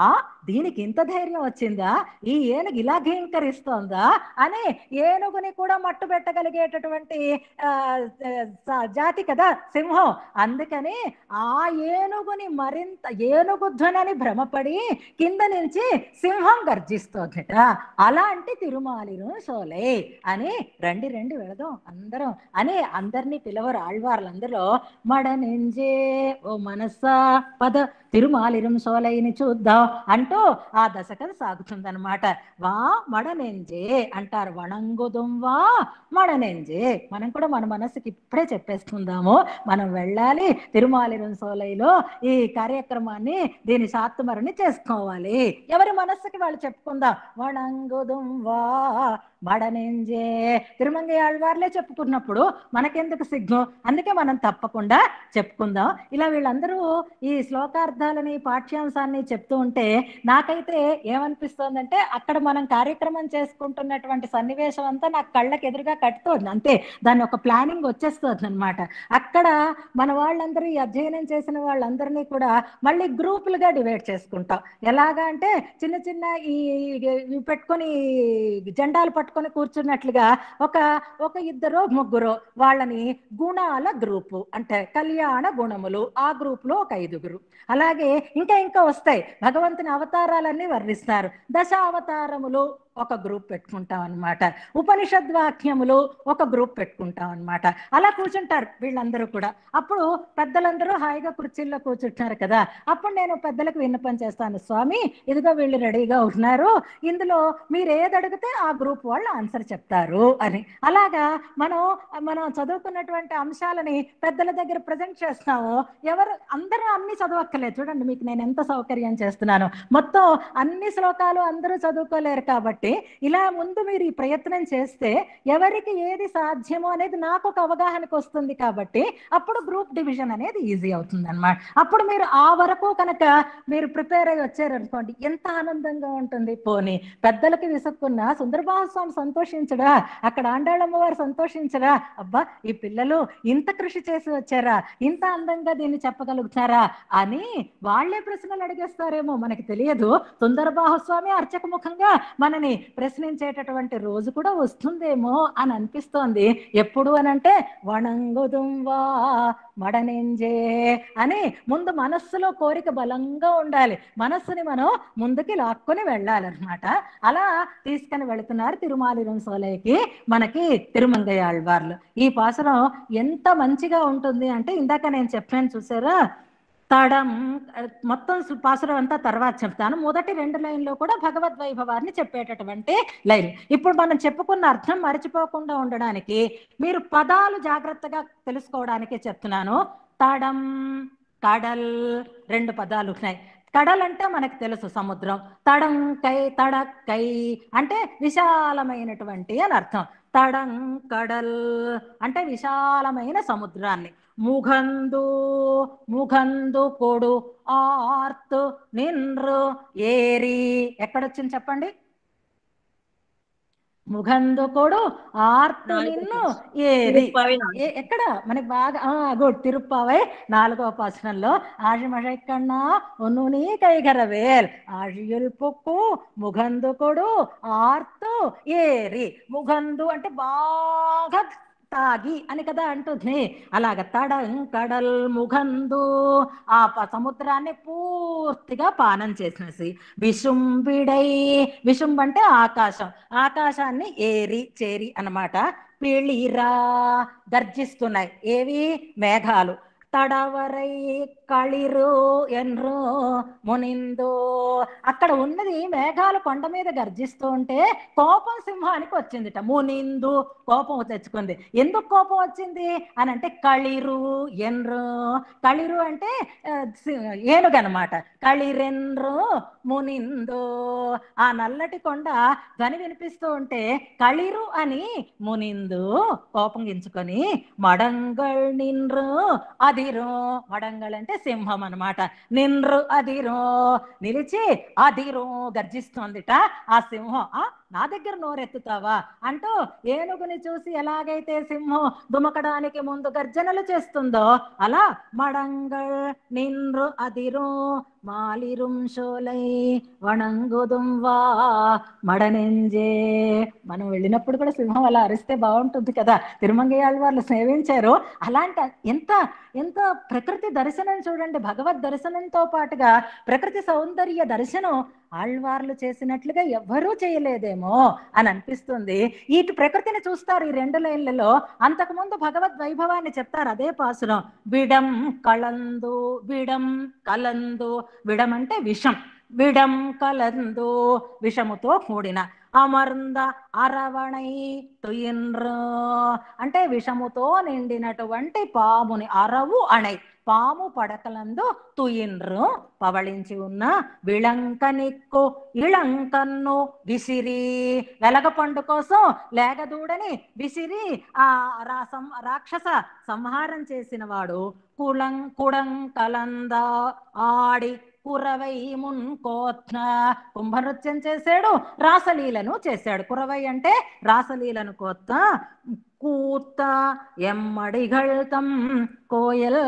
ఆ దీనికి ఇంత ధైర్యం వచ్చిందా ఈ ఏనుగు ఇలా ఘీంకరిస్తోందా అని ఏనుగుని కూడా మట్టు పెట్టగలిగేటటువంటి జాతి కదా సింహం అందుకని ఆ ఏనుగుని మరింత ఏనుగు ధ్వనని భ్రమపడి కింద నిలిచి సింహం గర్జిస్తోందట అలా అంటే తిరుమాలిను సోలే అని రండి రండి వెళదాం అందరం అని అందరినీ పిలవరు ఆళ్వార్లందరూ నింజే ఓ మనసా పద తిరుమాలిరం సోలైని చూద్దాం అంటూ ఆ సాగుతుంది సాగుతుందనమాట వా మడనెంజే అంటారు వణంగుదుం వా మడనెంజే మనం కూడా మన మనసుకి ఇప్పుడే చెప్పేసుకుందాము మనం వెళ్ళాలి తిరుమాలిరం సోలైలో ఈ కార్యక్రమాన్ని దీని సాత్మరణి చేసుకోవాలి ఎవరి మనస్సుకి వాళ్ళు చెప్పుకుందాం వణంగుదుం వా వాడనేంజే తిరుమంగ ఆళ్వార్లే చెప్పుకున్నప్పుడు మనకెందుకు సిగ్గు అందుకే మనం తప్పకుండా చెప్పుకుందాం ఇలా వీళ్ళందరూ ఈ శ్లోకార్థాలని పాఠ్యాంశాన్ని చెప్తూ ఉంటే నాకైతే ఏమనిపిస్తోందంటే అక్కడ మనం కార్యక్రమం చేసుకుంటున్నటువంటి సన్నివేశం అంతా నాకు కళ్ళకి ఎదురుగా కట్టుతోంది అంతే దాని ఒక ప్లానింగ్ వచ్చేస్తుంది అనమాట అక్కడ మన వాళ్ళందరూ ఈ అధ్యయనం చేసిన వాళ్ళందరినీ కూడా మళ్ళీ గ్రూపులుగా డివైడ్ చేసుకుంటాం ఎలాగా అంటే చిన్న చిన్న ఈ పెట్టుకొని జెండాలు పట్టుకుని పట్టుకొని కూర్చున్నట్లుగా ఒక ఒక ఇద్దరు ముగ్గురు వాళ్ళని గుణాల గ్రూపు అంటే కళ్యాణ గుణములు ఆ గ్రూపులో ఒక ఐదుగురు అలాగే ఇంకా ఇంకా వస్తాయి భగవంతుని అవతారాలన్నీ వర్ణిస్తారు దశావతారములు ఒక గ్రూప్ పెట్టుకుంటాం అనమాట ఉపనిషద్ వాక్యములు ఒక గ్రూప్ పెట్టుకుంటాం అనమాట అలా కూర్చుంటారు వీళ్ళందరూ కూడా అప్పుడు పెద్దలందరూ హాయిగా కుర్చీల్లో కూర్చుంటున్నారు కదా అప్పుడు నేను పెద్దలకు విన్నపం చేస్తాను స్వామి ఇదిగో వీళ్ళు రెడీగా ఉన్నారు ఇందులో మీరు ఏది అడిగితే ఆ గ్రూప్ వాళ్ళు ఆన్సర్ చెప్తారు అని అలాగా మనం మనం చదువుకున్నటువంటి అంశాలని పెద్దల దగ్గర ప్రజెంట్ చేస్తాము ఎవరు అందరూ అన్ని చదవక్కర్లేదు చూడండి మీకు నేను ఎంత సౌకర్యం చేస్తున్నాను మొత్తం అన్ని శ్లోకాలు అందరూ చదువుకోలేరు కాబట్టి కాబట్టి ఇలా ముందు మీరు ఈ ప్రయత్నం చేస్తే ఎవరికి ఏది సాధ్యమో అనేది నాకు ఒక అవగాహనకు వస్తుంది కాబట్టి అప్పుడు గ్రూప్ డివిజన్ అనేది ఈజీ అవుతుంది అనమాట అప్పుడు మీరు ఆ వరకు కనుక మీరు ప్రిపేర్ అయ్యి అనుకోండి ఎంత ఆనందంగా ఉంటుంది పోనీ పెద్దలకి విసుక్కున్న సుందరబాబు స్వామి సంతోషించడా అక్కడ ఆండాళమ్మ వారు సంతోషించడా అబ్బా ఈ పిల్లలు ఇంత కృషి చేసి వచ్చారా ఇంత అందంగా దీన్ని చెప్పగలుగుతారా అని వాళ్లే ప్రశ్నలు అడిగేస్తారేమో మనకి తెలియదు సుందరబాహు స్వామి అర్చక ముఖంగా మనని అని ప్రశ్నించేటటువంటి రోజు కూడా వస్తుందేమో అని అనిపిస్తోంది ఎప్పుడు అని అంటే వణంగుదుంవా మడనింజే అని ముందు మనస్సులో కోరిక బలంగా ఉండాలి మనస్సుని మనం ముందుకి లాక్కొని వెళ్ళాలన్నమాట అలా తీసుకొని వెళుతున్నారు తిరుమాలిరం సోలయ్యకి మనకి తిరుమంగయ్య ఆళ్వార్లు ఈ పాసరం ఎంత మంచిగా ఉంటుంది అంటే ఇందాక నేను చెప్పాను చూసారా తడం మొత్తం పాసురం అంతా తర్వాత చెప్తాను మొదటి రెండు లైన్లో కూడా భగవద్ వైభవాన్ని చెప్పేటటువంటి లైన్ ఇప్పుడు మనం చెప్పుకున్న అర్థం మరిచిపోకుండా ఉండడానికి మీరు పదాలు జాగ్రత్తగా తెలుసుకోవడానికే చెప్తున్నాను తడం కడల్ రెండు పదాలు ఉన్నాయి కడల్ అంటే మనకు తెలుసు సముద్రం తడంకై తడక్కై అంటే విశాలమైనటువంటి అని అర్థం తడం కడల్ అంటే విశాలమైన సముద్రాన్ని ముఖందు ముఖందు కొడు ఆర్త్ నిన్రు ఏరి ఎక్కడొచ్చింది చెప్పండి ముఖందు కొడు ఆర్తు నిన్ను ఏరి ఎక్కడ మనకి బాగా గుడ్ తిరుప్పావై నాలుగో పాసనంలో ఎక్కడన్నా ఒను నీ కైగరవేల్ ఆశియుల్ పొక్కు ముఖందు కొడు ఆర్తు ఏరి ముఖందు అంటే బాగా తాగి అని కదా అంటుంది అలాగ తడం కడల్ ముఖందు ఆ సముద్రాన్ని పూర్తిగా పానం చేసినసి విశుంభిడై విశుంభ అంటే ఆకాశం ఆకాశాన్ని ఏరి చేరి అనమాట పిళిరా గర్జిస్తున్నాయి ఏవి మేఘాలు తడవరై కళిరు ఎన్రు మునిందో అక్కడ ఉన్నది మేఘాలు కొండ మీద గర్జిస్తూ ఉంటే కోపం సింహానికి వచ్చిందిట మునిందు కోపం తెచ్చుకుంది ఎందుకు కోపం వచ్చింది అని అంటే కళిరు ఎన్రు కళిరు అంటే ఏనుగనమాట కళిరెన్రో మునిందో ఆ నల్లటి కొండ ధ్వని వినిపిస్తూ ఉంటే కళిరు అని మునిందు కోపం గించుకొని మడంగళ్ నిన్రు అదిరు మడంగళ్ అంటే అంటే సింహం అనమాట నిన్రు అదిరో నిలిచి అదిరో గర్జిస్తోందిట ఆ సింహం నా దగ్గర నోరెత్తుతావా అంటూ ఏనుగుని చూసి ఎలాగైతే సింహం దుమకడానికి ముందు గర్జనలు చేస్తుందో అలా మడంగళ్ నిన్రు అదిరు మాలిరుం షోలై వణంగుదుం వా మడనెంజే మనం వెళ్ళినప్పుడు కూడా సింహం అలా అరిస్తే బాగుంటుంది కదా తిరుమంగయ్యాళ్ళ వాళ్ళు సేవించారు అలాంటి ఎంత ఎంత ప్రకృతి దర్శనం చూడండి భగవద్ దర్శనంతో పాటుగా ప్రకృతి సౌందర్య దర్శనం ఆళ్వార్లు చేసినట్లుగా ఎవ్వరూ చేయలేదేమో అని అనిపిస్తుంది ఇటు ప్రకృతిని చూస్తారు ఈ రెండు లైన్లలో అంతకుముందు భగవద్ వైభవాన్ని చెప్తారు అదే పాసురం విడం కళందు విడం కలందు విడం అంటే విషం విడం కలందు విషముతో కూడిన అమర్ంద అరవణై తుయిన్ర అంటే విషముతో నిండినటువంటి పాముని అరవు అణై పాము పడకలందు తుయిన్రు పవళించి ఉన్న విళంకనిక్కు ఇళంకన్ను విసిరి వెలగ పండు కోసం లేగదూడని విసిరి ఆ రాసం రాక్షస సంహారం చేసిన వాడు కుళం కుడం కలంద ఆడి కురవై మున్ కోత్న కుంభనృత్యం చేశాడు రాసలీలను చేశాడు కురవై అంటే రాసలీలను కోత్త కూత ఎమ్మడి ఎమ్మడిగళ్తం కోయల్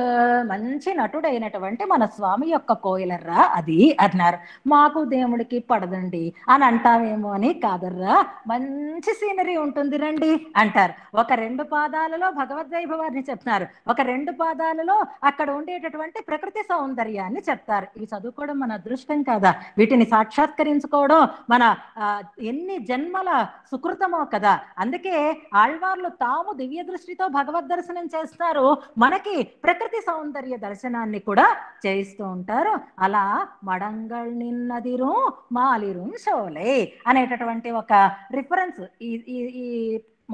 మంచి నటుడైనటువంటి మన స్వామి యొక్క కోయలర్రా అది అన్నారు మాకు దేవుడికి పడదండి అని అంటామేమో అని కాదర్రా మంచి సీనరీ ఉంటుంది రండి అంటారు ఒక రెండు పాదాలలో భగవద్ వైభవాన్ని చెప్తున్నారు ఒక రెండు పాదాలలో అక్కడ ఉండేటటువంటి ప్రకృతి సౌందర్యాన్ని చెప్తారు ఇవి చదువుకోవడం మన అదృష్టం కాదా వీటిని సాక్షాత్కరించుకోవడం మన ఎన్ని జన్మల సుకృతమో కదా అందుకే ఆళ్వార్లు తాము దివ్య దృష్టితో భగవద్ దర్శనం చేస్తారు మనకి ప్రకృతి సౌందర్య దర్శనాన్ని కూడా చేయిస్తూ ఉంటారు అలా మడంగల్ నిన్నదిరు మాలిరు షోలే అనేటటువంటి ఒక రిఫరెన్స్ ఈ ఈ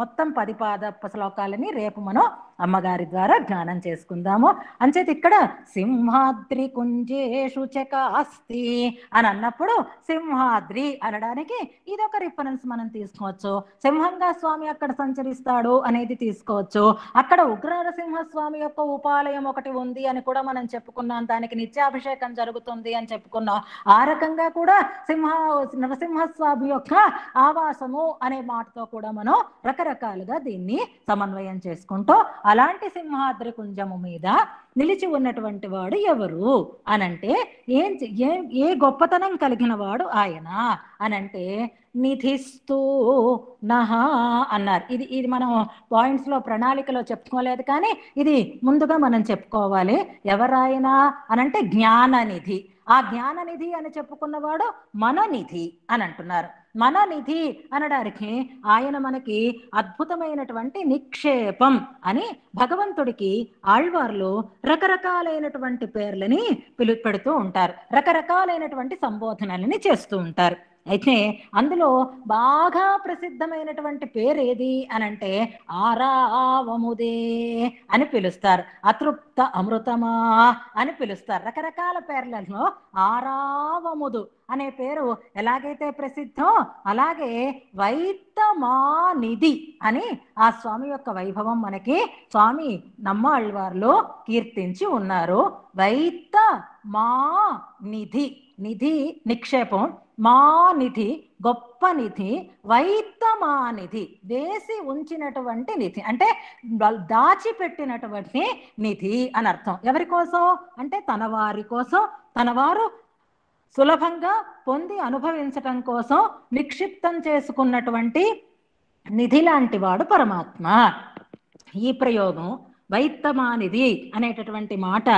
మొత్తం పది పాద శ్లోకాలని రేపు మనం అమ్మగారి ద్వారా ధ్యానం చేసుకుందాము అంచేది ఇక్కడ సింహాద్రి కుంజేషు చకాస్తి అని అన్నప్పుడు సింహాద్రి అనడానికి ఇదొక రిఫరెన్స్ మనం తీసుకోవచ్చు సింహంగా స్వామి అక్కడ సంచరిస్తాడు అనేది తీసుకోవచ్చు అక్కడ ఉగ్రనరసింహస్వామి యొక్క ఉపాలయం ఒకటి ఉంది అని కూడా మనం చెప్పుకున్నాం దానికి నిత్యాభిషేకం జరుగుతుంది అని చెప్పుకున్నాం ఆ రకంగా కూడా సింహ నరసింహస్వామి యొక్క ఆవాసము అనే మాటతో కూడా మనం రకరకాలుగా దీన్ని సమన్వయం చేసుకుంటూ అలాంటి సింహాద్రి కుంజము మీద నిలిచి ఉన్నటువంటి వాడు ఎవరు అనంటే ఏం ఏ ఏ గొప్పతనం కలిగిన వాడు ఆయన అనంటే నిధిస్తూ నహా అన్నారు ఇది ఇది మనం పాయింట్స్లో ప్రణాళికలో చెప్పుకోలేదు కానీ ఇది ముందుగా మనం చెప్పుకోవాలి ఎవరైనా అనంటే జ్ఞాననిధి ఆ జ్ఞాననిధి అని చెప్పుకున్నవాడు మనోనిధి అని అంటున్నారు మన నిధి అనడానికి ఆయన మనకి అద్భుతమైనటువంటి నిక్షేపం అని భగవంతుడికి ఆళ్వార్లు రకరకాలైనటువంటి పేర్లని పిలు పెడుతూ ఉంటారు రకరకాలైనటువంటి సంబోధనలని చేస్తూ ఉంటారు అయితే అందులో బాగా ప్రసిద్ధమైనటువంటి పేరు ఏది అని అంటే ఆరావముదే అని పిలుస్తారు అతృప్త అమృతమా అని పిలుస్తారు రకరకాల పేర్లలో ఆరావముదు అనే పేరు ఎలాగైతే ప్రసిద్ధం అలాగే వైత్తమానిధి అని ఆ స్వామి యొక్క వైభవం మనకి స్వామి నమ్మాళ్ళవార్లు కీర్తించి ఉన్నారు వైత్త మా నిధి నిధి నిక్షేపం మా నిధి గొప్ప నిధి వైత్తమానిధి వేసి ఉంచినటువంటి నిధి అంటే దాచిపెట్టినటువంటి నిధి అని అర్థం ఎవరి కోసం అంటే తన వారి కోసం తన వారు సులభంగా పొంది అనుభవించటం కోసం నిక్షిప్తం చేసుకున్నటువంటి నిధి లాంటి వాడు పరమాత్మ ఈ ప్రయోగం వైత్తమానిధి అనేటటువంటి మాట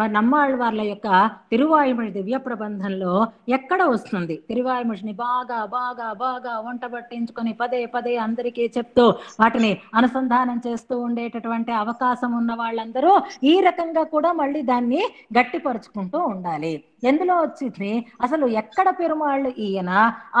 మరి వాళ్ళ యొక్క తిరువాయుమడి దివ్య ప్రబంధంలో ఎక్కడ వస్తుంది తిరువాయుమడిని బాగా బాగా బాగా వంట పట్టించుకొని పదే పదే అందరికీ చెప్తూ వాటిని అనుసంధానం చేస్తూ ఉండేటటువంటి అవకాశం ఉన్న వాళ్ళందరూ ఈ రకంగా కూడా మళ్ళీ దాన్ని గట్టిపరుచుకుంటూ ఉండాలి ఎందులో వచ్చింది అసలు ఎక్కడ పెరుమాళ్ళు ఈయన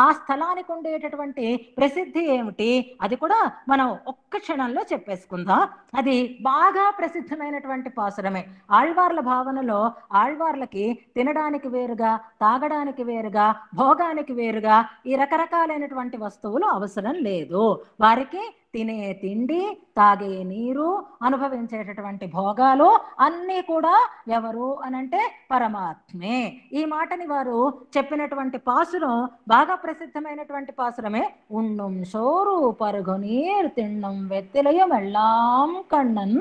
ఆ స్థలానికి ఉండేటటువంటి ప్రసిద్ధి ఏమిటి అది కూడా మనం ఒక్క క్షణంలో చెప్పేసుకుందాం అది బాగా ప్రసిద్ధమైనటువంటి పాసురమే ఆళ్వార్ల భావ భావనలో ఆళ్వార్లకి తినడానికి వేరుగా తాగడానికి వేరుగా భోగానికి వేరుగా ఈ రకరకాలైనటువంటి వస్తువులు అవసరం లేదు వారికి తినే తిండి తాగే నీరు అనుభవించేటటువంటి భోగాలు అన్నీ కూడా ఎవరు అనంటే పరమాత్మే ఈ మాటని వారు చెప్పినటువంటి పాసురం బాగా ప్రసిద్ధమైనటువంటి పాసురమే ఉండం షోరు పరుగు నీరు తిండం వెత్తిలయం ఎల్లాం కన్నన్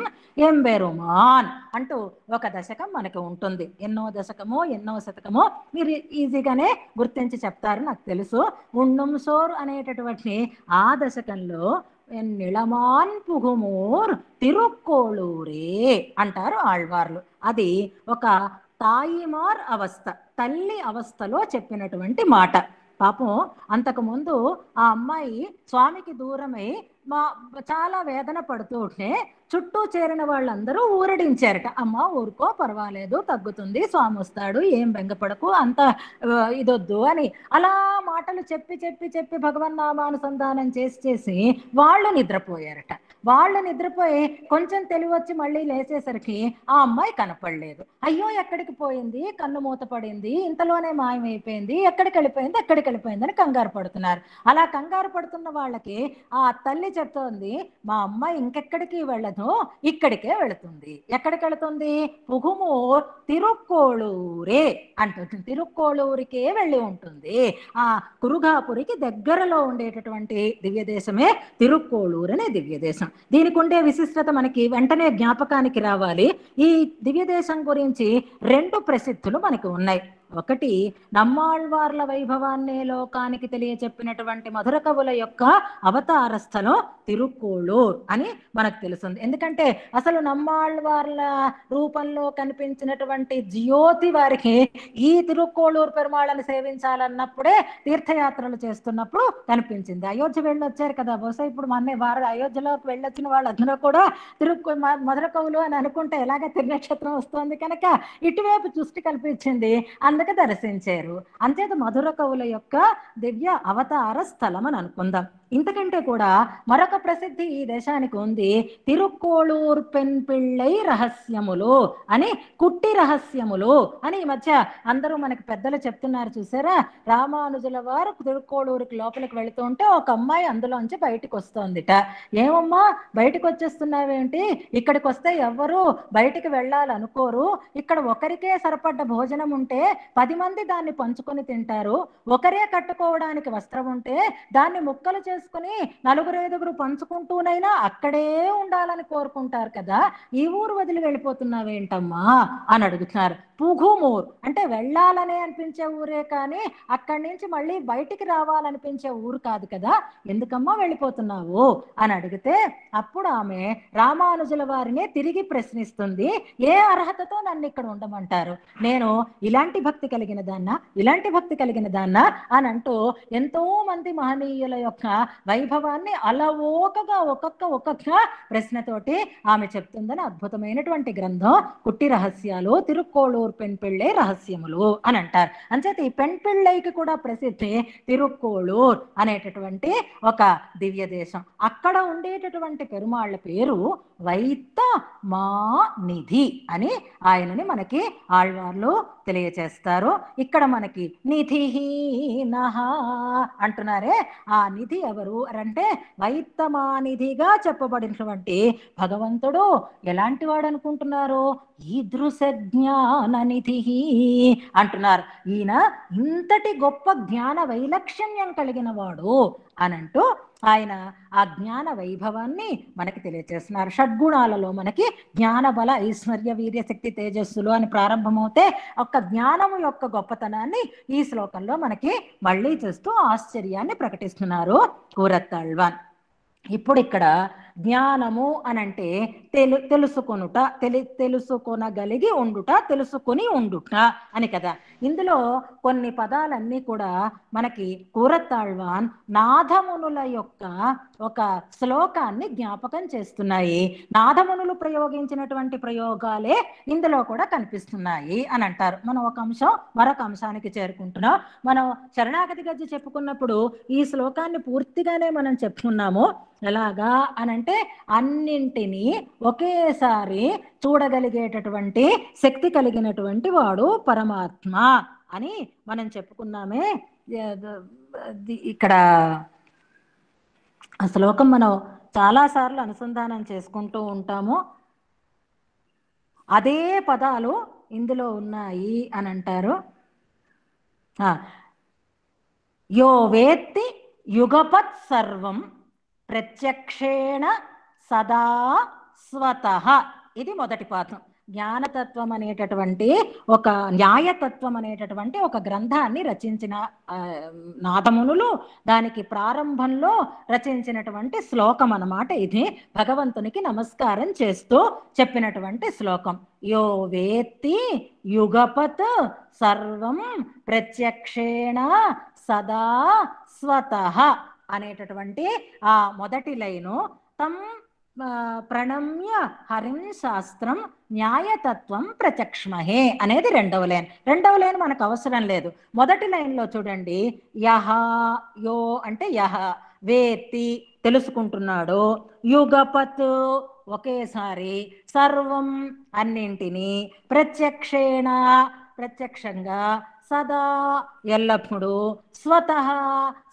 ఎంబెరుమాన్ అంటూ ఒక దశకం మనకు ఉంటుంది ఎన్నో దశకము ఎన్నో శతకము మీరు ఈజీగానే గుర్తించి చెప్తారు నాకు తెలుసు ఉండం సోరు అనేటటువంటి ఆ దశకంలో ఎన్ నిళమాన్ పుగుమూర్ తిరుక్కోళూరే అంటారు ఆళ్వార్లు అది ఒక తాయిమార్ అవస్థ తల్లి అవస్థలో చెప్పినటువంటి మాట పాపం అంతకుముందు ఆ అమ్మాయి స్వామికి దూరమై మా చాలా వేదన పడుతూ ఉంటే చుట్టూ చేరిన వాళ్ళందరూ ఊరడించారట అమ్మ ఊరుకో పర్వాలేదు తగ్గుతుంది స్వామి వస్తాడు ఏం బెంగపడకు అంత ఇదొద్దు అని అలా మాటలు చెప్పి చెప్పి చెప్పి భగవన్నామానుసంధానం చేసి చేసి వాళ్ళు నిద్రపోయారట వాళ్ళు నిద్రపోయి కొంచెం తెలివి వచ్చి మళ్ళీ లేచేసరికి ఆ అమ్మాయి కనపడలేదు అయ్యో ఎక్కడికి పోయింది కన్ను మూత పడింది ఇంతలోనే మాయమైపోయింది ఎక్కడికి వెళ్ళిపోయింది ఎక్కడికి వెళ్ళిపోయింది అని కంగారు పడుతున్నారు అలా కంగారు పడుతున్న వాళ్ళకి ఆ తల్లి చెప్తోంది మా అమ్మాయి ఇంకెక్కడికి వెళ్ళదు ఇక్కడికే వెళుతుంది ఎక్కడికి వెళుతుంది పుగుమూర్ తిరుక్కోళూరే అంటుంది తిరుక్కోళూరికే వెళ్ళి ఉంటుంది ఆ కురుగాపురికి దగ్గరలో ఉండేటటువంటి దివ్యదేశమే తిరుక్కోళూరు అనే దివ్యదేశం దీనికి ఉండే విశిష్టత మనకి వెంటనే జ్ఞాపకానికి రావాలి ఈ దివ్యదేశం గురించి రెండు ప్రసిద్ధులు మనకి ఉన్నాయి ఒకటి నమ్మాళ్వార్ల వైభవాన్నే లోకానికి తెలియచెప్పినటువంటి మధుర కవుల యొక్క అవతార స్థలం తిరుక్కోళూర్ అని మనకు తెలుస్తుంది ఎందుకంటే అసలు నమ్మాళ్వార్ల రూపంలో కనిపించినటువంటి జ్యోతి వారికి ఈ తిరుక్కోళూరు పెరుమాళ్ళని సేవించాలన్నప్పుడే తీర్థయాత్రలు చేస్తున్నప్పుడు కనిపించింది అయోధ్య వెళ్ళొచ్చారు కదా బహుశా ఇప్పుడు మన వారు అయోధ్యలోకి వెళ్ళొచ్చిన వాళ్ళందరూ కూడా తిరుక్కు మధుర కవులు అని అనుకుంటే ఎలాగ తిరునక్షత్రం వస్తుంది కనుక ఇటువైపు దృష్టి కల్పించింది అందరూ అందుకే దర్శించారు అంతేత మధుర కవుల యొక్క దివ్య అవతార స్థలం అని అనుకుందాం ఇంతకంటే కూడా మరొక ప్రసిద్ధి ఈ దేశానికి ఉంది తిరుక్కోళూర్ పెన్పిళ్ళై రహస్యములు అని కుట్టి రహస్యములు అని ఈ మధ్య అందరూ మనకు పెద్దలు చెప్తున్నారు చూసారా రామానుజుల వారు తిరుక్కోళూరుకి లోపలికి వెళుతూ ఉంటే ఒక అమ్మాయి అందులోంచి బయటకు వస్తోందిట ఏమమ్మా బయటకు వచ్చేస్తున్నావేంటి ఇక్కడికి వస్తే ఎవ్వరూ బయటికి వెళ్ళాలనుకోరు ఇక్కడ ఒకరికే సరిపడ్డ భోజనం ఉంటే పది మంది దాన్ని పంచుకొని తింటారు ఒకరే కట్టుకోవడానికి వస్త్రం ఉంటే దాన్ని ముక్కలు చేసి చేసుకుని నలుగురు ఐదుగురు పంచుకుంటూనైనా అక్కడే ఉండాలని కోరుకుంటారు కదా ఈ ఊరు వదిలి వెళ్ళిపోతున్నావేంటమ్మా అని అడుగుతున్నారు పుఘుమూర్ అంటే వెళ్ళాలని అనిపించే ఊరే కానీ అక్కడి నుంచి మళ్ళీ బయటికి రావాలనిపించే ఊరు కాదు కదా ఎందుకమ్మా వెళ్ళిపోతున్నావు అని అడిగితే అప్పుడు ఆమె రామానుజుల వారిని తిరిగి ప్రశ్నిస్తుంది ఏ అర్హతతో నన్ను ఇక్కడ ఉండమంటారు నేను ఇలాంటి భక్తి కలిగిన దాన్న ఇలాంటి భక్తి కలిగిన దాన్న అని అంటూ ఎంతో మంది మహనీయుల యొక్క వైభవాన్ని అలవోకగా ఒక్కొక్క ఒక్కొక్క ప్రశ్నతోటి ఆమె చెప్తుందని అద్భుతమైనటువంటి గ్రంథం కుట్టి రహస్యాలు తిరుక్కోళూరు పెన్పిళ్ళై రహస్యములు అని అంటారు అంచేత ఈ పెన్పిళ్ళైకి కూడా ప్రసిద్ధి తిరుక్కోళూర్ అనేటటువంటి ఒక దివ్య దేశం అక్కడ ఉండేటటువంటి పెరుమాళ్ళ పేరు వైత మా నిధి అని ఆయనని మనకి ఆళ్వార్లు తెలియచేస్తారు ఇక్కడ మనకి నిధి అంటున్నారే ఆ నిధి ఎవరు ఎవరు అంటే వైత్తమానిధిగా చెప్పబడినటువంటి భగవంతుడు ఎలాంటి వాడు అనుకుంటున్నారు నిధి అంటున్నారు ఈయన ఇంతటి గొప్ప జ్ఞాన వైలక్షణ్యం కలిగిన వాడు అనంటూ ఆయన ఆ జ్ఞాన వైభవాన్ని మనకి తెలియజేస్తున్నారు షడ్గుణాలలో మనకి జ్ఞాన బల ఐశ్వర్య వీర్య శక్తి తేజస్సులు అని ప్రారంభమవుతే ఒక్క జ్ఞానము యొక్క గొప్పతనాన్ని ఈ శ్లోకంలో మనకి మళ్ళీ చేస్తూ ఆశ్చర్యాన్ని ప్రకటిస్తున్నారు కూరత్తాళ్వాన్ ఇప్పుడు ఇక్కడ జ్ఞానము అని అంటే తెలు తెలుసుకొనుట తెలి తెలుసుకొనగలిగి ఉండుట తెలుసుకొని ఉండుట అని కదా ఇందులో కొన్ని పదాలన్నీ కూడా మనకి కూరతాళ్వాన్ నాదమునుల యొక్క ఒక శ్లోకాన్ని జ్ఞాపకం చేస్తున్నాయి నాదమునులు ప్రయోగించినటువంటి ప్రయోగాలే ఇందులో కూడా కనిపిస్తున్నాయి అని అంటారు మనం ఒక అంశం మరొక అంశానికి చేరుకుంటున్నాం మనం శరణాగతి గది చెప్పుకున్నప్పుడు ఈ శ్లోకాన్ని పూర్తిగానే మనం చెప్పుకున్నాము ఎలాగా అనంటే అన్నింటినీ ఒకేసారి చూడగలిగేటటువంటి శక్తి కలిగినటువంటి వాడు పరమాత్మ అని మనం చెప్పుకున్నామే ఇక్కడ శ్లోకం మనం చాలాసార్లు అనుసంధానం చేసుకుంటూ ఉంటాము అదే పదాలు ఇందులో ఉన్నాయి అని అంటారు యో వేత్తి యుగపత్ సర్వం ప్రత్యక్షేణ సదా స్వత ఇది మొదటి పాఠం జ్ఞానతత్వం అనేటటువంటి ఒక న్యాయతత్వం అనేటటువంటి ఒక గ్రంథాన్ని రచించిన నాదమునులు దానికి ప్రారంభంలో రచించినటువంటి శ్లోకం అనమాట ఇది భగవంతునికి నమస్కారం చేస్తూ చెప్పినటువంటి శ్లోకం యో వేత్తి యుగపత్ సర్వం ప్రత్యక్షేణ సదా స్వత అనేటటువంటి ఆ మొదటి లైను తం ప్రణమ్య హరిం శాస్త్రం న్యాయతత్వం ప్రత్యక్ష్మహే అనేది రెండవ లైన్ రెండవ లైన్ మనకు అవసరం లేదు మొదటి లైన్లో చూడండి యహ యో అంటే యహ వేతి తెలుసుకుంటున్నాడు యుగపత్ ఒకేసారి సర్వం అన్నింటినీ ప్రత్యక్షేణ ప్రత్యక్షంగా సదా ఎల్లప్పుడూ స్వతహా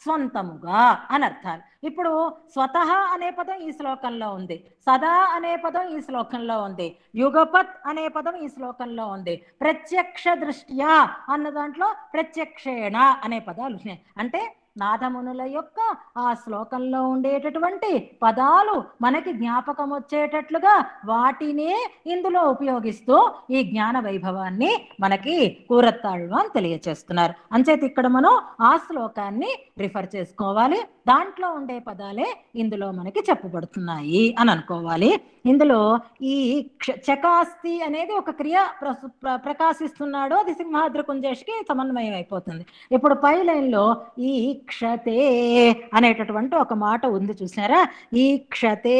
స్వంతముగా అని అర్థాలు ఇప్పుడు స్వత అనే పదం ఈ శ్లోకంలో ఉంది సదా అనే పదం ఈ శ్లోకంలో ఉంది యుగపత్ అనే పదం ఈ శ్లోకంలో ఉంది ప్రత్యక్ష దృష్ట్యా అన్న దాంట్లో ప్రత్యక్షేణ అనే పదాలు అంటే నాదమునుల యొక్క ఆ శ్లోకంలో ఉండేటటువంటి పదాలు మనకి జ్ఞాపకం వచ్చేటట్లుగా వాటినే ఇందులో ఉపయోగిస్తూ ఈ జ్ఞాన వైభవాన్ని మనకి కూరత్తాళ్ళు అని తెలియచేస్తున్నారు అంచేత ఇక్కడ మనం ఆ శ్లోకాన్ని రిఫర్ చేసుకోవాలి దాంట్లో ఉండే పదాలే ఇందులో మనకి చెప్పబడుతున్నాయి అని అనుకోవాలి ఇందులో ఈ చకాస్తి అనేది ఒక క్రియ ప్రకాశిస్తున్నాడు అది సింహాద్రి కుంజేష్కి సమన్వయం అయిపోతుంది ఇప్పుడు పై లైన్లో ఈ ఈక్షతే అనేటటువంటి ఒక మాట ఉంది చూసారా క్షతే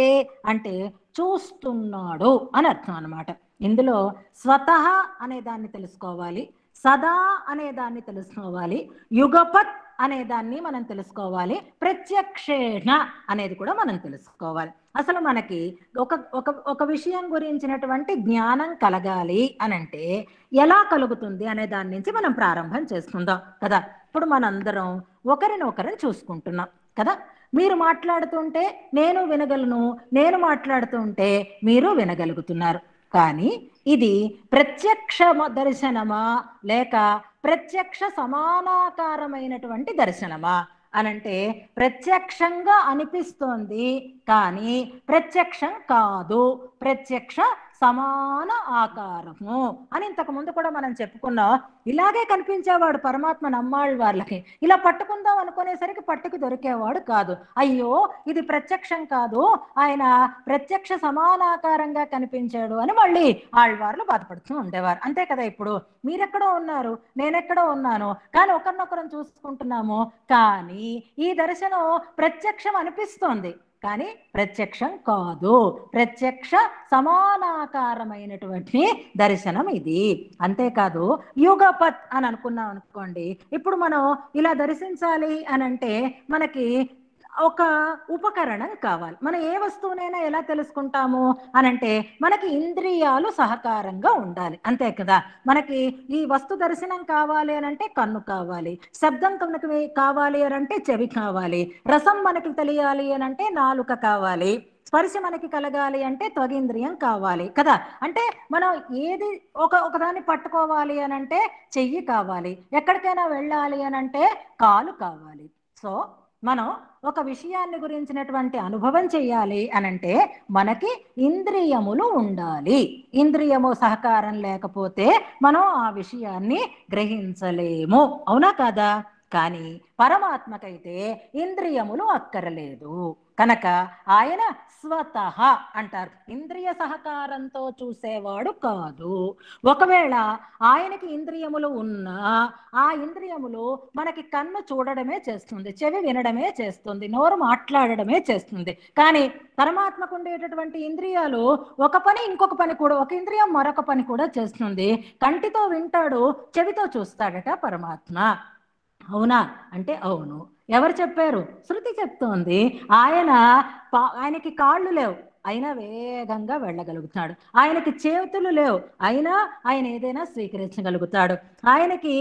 అంటే చూస్తున్నాడు అని అర్థం అనమాట ఇందులో స్వతహ అనే దాన్ని తెలుసుకోవాలి సదా అనే దాన్ని తెలుసుకోవాలి యుగపత్ అనే దాన్ని మనం తెలుసుకోవాలి ప్రత్యక్షేణ అనేది కూడా మనం తెలుసుకోవాలి అసలు మనకి ఒక ఒక ఒక విషయం గురించినటువంటి జ్ఞానం కలగాలి అనంటే ఎలా కలుగుతుంది అనే దాని నుంచి మనం ప్రారంభం చేసుకుందాం కదా ఇప్పుడు మనందరం ఒకరినొకరిని చూసుకుంటున్నాం కదా మీరు మాట్లాడుతుంటే నేను వినగలను నేను మాట్లాడుతుంటే మీరు వినగలుగుతున్నారు కానీ ఇది ప్రత్యక్ష దర్శనమా లేక ప్రత్యక్ష సమానాకారమైనటువంటి దర్శనమా అనంటే ప్రత్యక్షంగా అనిపిస్తోంది కానీ ప్రత్యక్షం కాదు ప్రత్యక్ష సమాన ఆకారము అని ఇంతకు ముందు కూడా మనం చెప్పుకున్నాం ఇలాగే కనిపించేవాడు పరమాత్మ నమ్మాళ్ళు వాళ్ళకి ఇలా పట్టుకుందాం అనుకునేసరికి పట్టుకు దొరికేవాడు కాదు అయ్యో ఇది ప్రత్యక్షం కాదు ఆయన ప్రత్యక్ష సమానాకారంగా కనిపించాడు అని మళ్ళీ ఆళ్ళవార్లు బాధపడుతూ ఉండేవారు అంతే కదా ఇప్పుడు మీరెక్కడో ఉన్నారు నేనెక్కడో ఉన్నాను కానీ ఒకరినొకరం చూసుకుంటున్నాము కానీ ఈ దర్శనం ప్రత్యక్షం అనిపిస్తోంది కానీ ప్రత్యక్షం కాదు ప్రత్యక్ష సమానాకారమైనటువంటి దర్శనం ఇది అంతేకాదు యుగపత్ అని అనుకున్నాం అనుకోండి ఇప్పుడు మనం ఇలా దర్శించాలి అని అంటే మనకి ఒక ఉపకరణం కావాలి మనం ఏ వస్తువునైనా ఎలా తెలుసుకుంటాము అని అంటే మనకి ఇంద్రియాలు సహకారంగా ఉండాలి అంతే కదా మనకి ఈ వస్తు దర్శనం కావాలి అని అంటే కన్ను కావాలి శబ్దం మనకి కావాలి అని అంటే చెవి కావాలి రసం మనకి తెలియాలి అని అంటే నాలుక కావాలి స్పర్శ మనకి కలగాలి అంటే త్వగేంద్రియం కావాలి కదా అంటే మనం ఏది ఒక ఒకదాన్ని పట్టుకోవాలి అని అంటే చెయ్యి కావాలి ఎక్కడికైనా వెళ్ళాలి అని అంటే కాలు కావాలి సో మనం ఒక విషయాన్ని గురించినటువంటి అనుభవం చేయాలి అనంటే మనకి ఇంద్రియములు ఉండాలి ఇంద్రియము సహకారం లేకపోతే మనం ఆ విషయాన్ని గ్రహించలేము అవునా కదా కానీ పరమాత్మకైతే ఇంద్రియములు అక్కరలేదు కనుక ఆయన స్వతహ అంటారు ఇంద్రియ సహకారంతో చూసేవాడు కాదు ఒకవేళ ఆయనకి ఇంద్రియములు ఉన్నా ఆ ఇంద్రియములు మనకి కన్ను చూడడమే చేస్తుంది చెవి వినడమే చేస్తుంది నోరు మాట్లాడడమే చేస్తుంది కానీ పరమాత్మకు ఉండేటటువంటి ఇంద్రియాలు ఒక పని ఇంకొక పని కూడా ఒక ఇంద్రియం మరొక పని కూడా చేస్తుంది కంటితో వింటాడు చెవితో చూస్తాడట పరమాత్మ అవునా అంటే అవును ఎవరు చెప్పారు శృతి చెప్తోంది ఆయన ఆయనకి కాళ్ళు లేవు అయినా వేగంగా వెళ్ళగలుగుతాడు ఆయనకి చేతులు లేవు అయినా ఆయన ఏదైనా స్వీకరించగలుగుతాడు ఆయనకి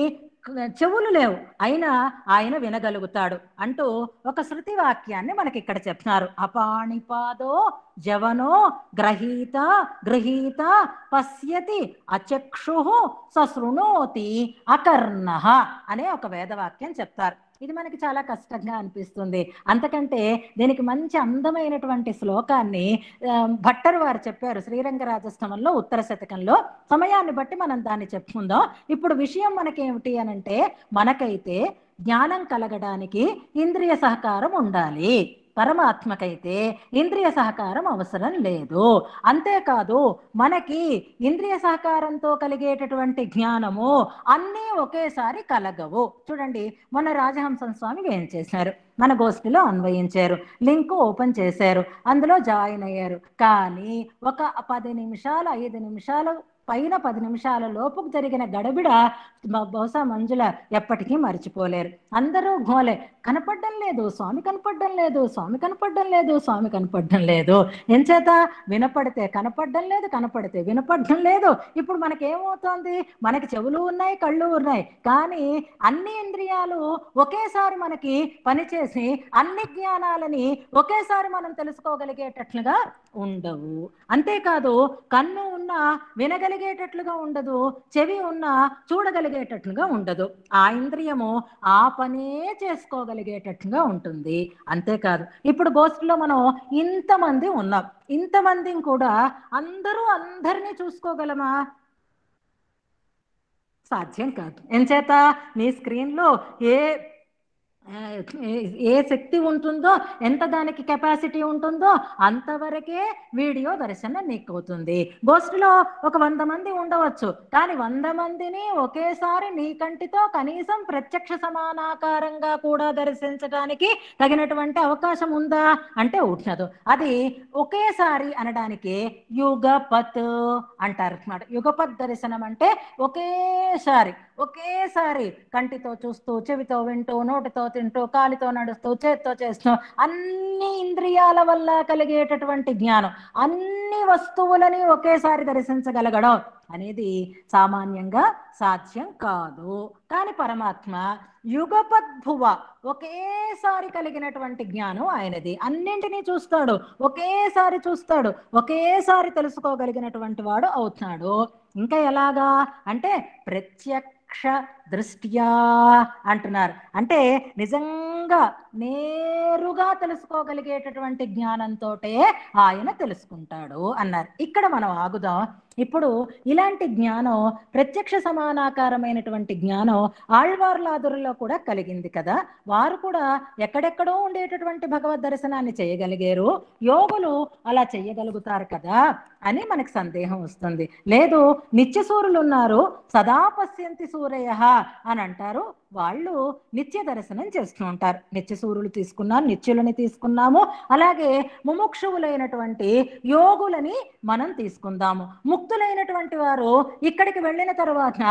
చెవులు లేవు అయినా ఆయన వినగలుగుతాడు అంటూ ఒక శృతి వాక్యాన్ని మనకి ఇక్కడ చెప్తున్నారు అపాణిపాదో జవనో గ్రహీత గ్రహీత పశ్యతి అచక్షు సశృణోతి అకర్ణ అనే ఒక వేదవాక్యం చెప్తారు ఇది మనకి చాలా కష్టంగా అనిపిస్తుంది అంతకంటే దీనికి మంచి అందమైనటువంటి శ్లోకాన్ని భట్టరు వారు చెప్పారు శ్రీరంగరాజస్థమంలో ఉత్తర శతకంలో సమయాన్ని బట్టి మనం దాన్ని చెప్పుకుందాం ఇప్పుడు విషయం మనకేమిటి అంటే మనకైతే జ్ఞానం కలగడానికి ఇంద్రియ సహకారం ఉండాలి పరమాత్మకైతే ఇంద్రియ సహకారం అవసరం లేదు అంతేకాదు మనకి ఇంద్రియ సహకారంతో కలిగేటటువంటి జ్ఞానము అన్నీ ఒకేసారి కలగవు చూడండి మన రాజహంసం స్వామి ఏం చేశారు మన గోష్ఠిలో అన్వయించారు లింక్ ఓపెన్ చేశారు అందులో జాయిన్ అయ్యారు కానీ ఒక పది నిమిషాలు ఐదు నిమిషాలు పైన పది నిమిషాల లోపు జరిగిన గడబిడ బహుశా మంజుల ఎప్పటికీ మర్చిపోలేరు అందరూ గోలే కనపడడం లేదు స్వామి కనపడడం లేదు స్వామి కనపడడం లేదు స్వామి కనపడడం లేదు ఎంచేత వినపడితే కనపడడం లేదు కనపడితే వినపడడం లేదు ఇప్పుడు మనకేమవుతోంది మనకి చెవులు ఉన్నాయి కళ్ళు ఉన్నాయి కానీ అన్ని ఇంద్రియాలు ఒకేసారి మనకి పనిచేసి అన్ని జ్ఞానాలని ఒకేసారి మనం తెలుసుకోగలిగేటట్లుగా ఉండవు అంతేకాదు కన్ను ఉన్న వినగలిగేటట్లుగా ఉండదు చెవి ఉన్న చూడగలిగేటట్లుగా ఉండదు ఆ ఇంద్రియము ఆ పనే చేసుకోగలి కలిగేటట్టుగా ఉంటుంది అంతేకాదు ఇప్పుడు గోష్ఠిలో మనం ఇంతమంది ఉన్నాం ఇంతమందిని కూడా అందరూ అందరినీ చూసుకోగలమా సాధ్యం కాదు ఎంచేత నీ స్క్రీన్లో ఏ ఏ శక్తి ఉంటుందో ఎంత దానికి కెపాసిటీ ఉంటుందో అంతవరకే వీడియో దర్శనం నీకు అవుతుంది గోష్ఠిలో ఒక వంద మంది ఉండవచ్చు కానీ వంద మందిని ఒకేసారి నీ కంటితో కనీసం ప్రత్యక్ష సమానాకారంగా కూడా దర్శించడానికి తగినటువంటి అవకాశం ఉందా అంటే ఉండదు అది ఒకేసారి అనడానికి యుగపత్ అంటారు అనమాట యుగపత్ దర్శనం అంటే ఒకేసారి ఒకేసారి కంటితో చూస్తూ చెవితో వింటూ నోటితో తింటూ కాలితో నడుస్తూ చేత్తో చేస్తూ అన్ని ఇంద్రియాల వల్ల కలిగేటటువంటి జ్ఞానం అన్ని వస్తువులని ఒకేసారి దర్శించగలగడం అనేది సామాన్యంగా సాధ్యం కాదు కానీ పరమాత్మ యుగపద్భువ ఒకేసారి కలిగినటువంటి జ్ఞానం ఆయనది అన్నింటినీ చూస్తాడు ఒకేసారి చూస్తాడు ఒకేసారి తెలుసుకోగలిగినటువంటి వాడు అవుతున్నాడు ఇంకా ఎలాగా అంటే ప్రత్యక్ష దృష్ట్యా అంటున్నారు అంటే నిజంగా నేరుగా తెలుసుకోగలిగేటటువంటి జ్ఞానంతో ఆయన తెలుసుకుంటాడు అన్నారు ఇక్కడ మనం ఆగుదాం ఇప్పుడు ఇలాంటి జ్ఞానం ప్రత్యక్ష సమానాకారమైనటువంటి జ్ఞానం ఆళ్వార్లాదురులో కూడా కలిగింది కదా వారు కూడా ఎక్కడెక్కడో ఉండేటటువంటి భగవద్ దర్శనాన్ని చేయగలిగారు యోగులు అలా చేయగలుగుతారు కదా అని మనకు సందేహం వస్తుంది లేదు నిత్యసూరులు ఉన్నారు సదా పశ్యంతి సూరయ అని అంటారు వాళ్ళు నిత్య దర్శనం చేస్తూ ఉంటారు నిత్య సూర్యులు తీసుకున్నాం నిత్యులని తీసుకున్నాము అలాగే ముముక్షువులైనటువంటి యోగులని మనం తీసుకుందాము ముక్తులైనటువంటి వారు ఇక్కడికి వెళ్ళిన తరువాత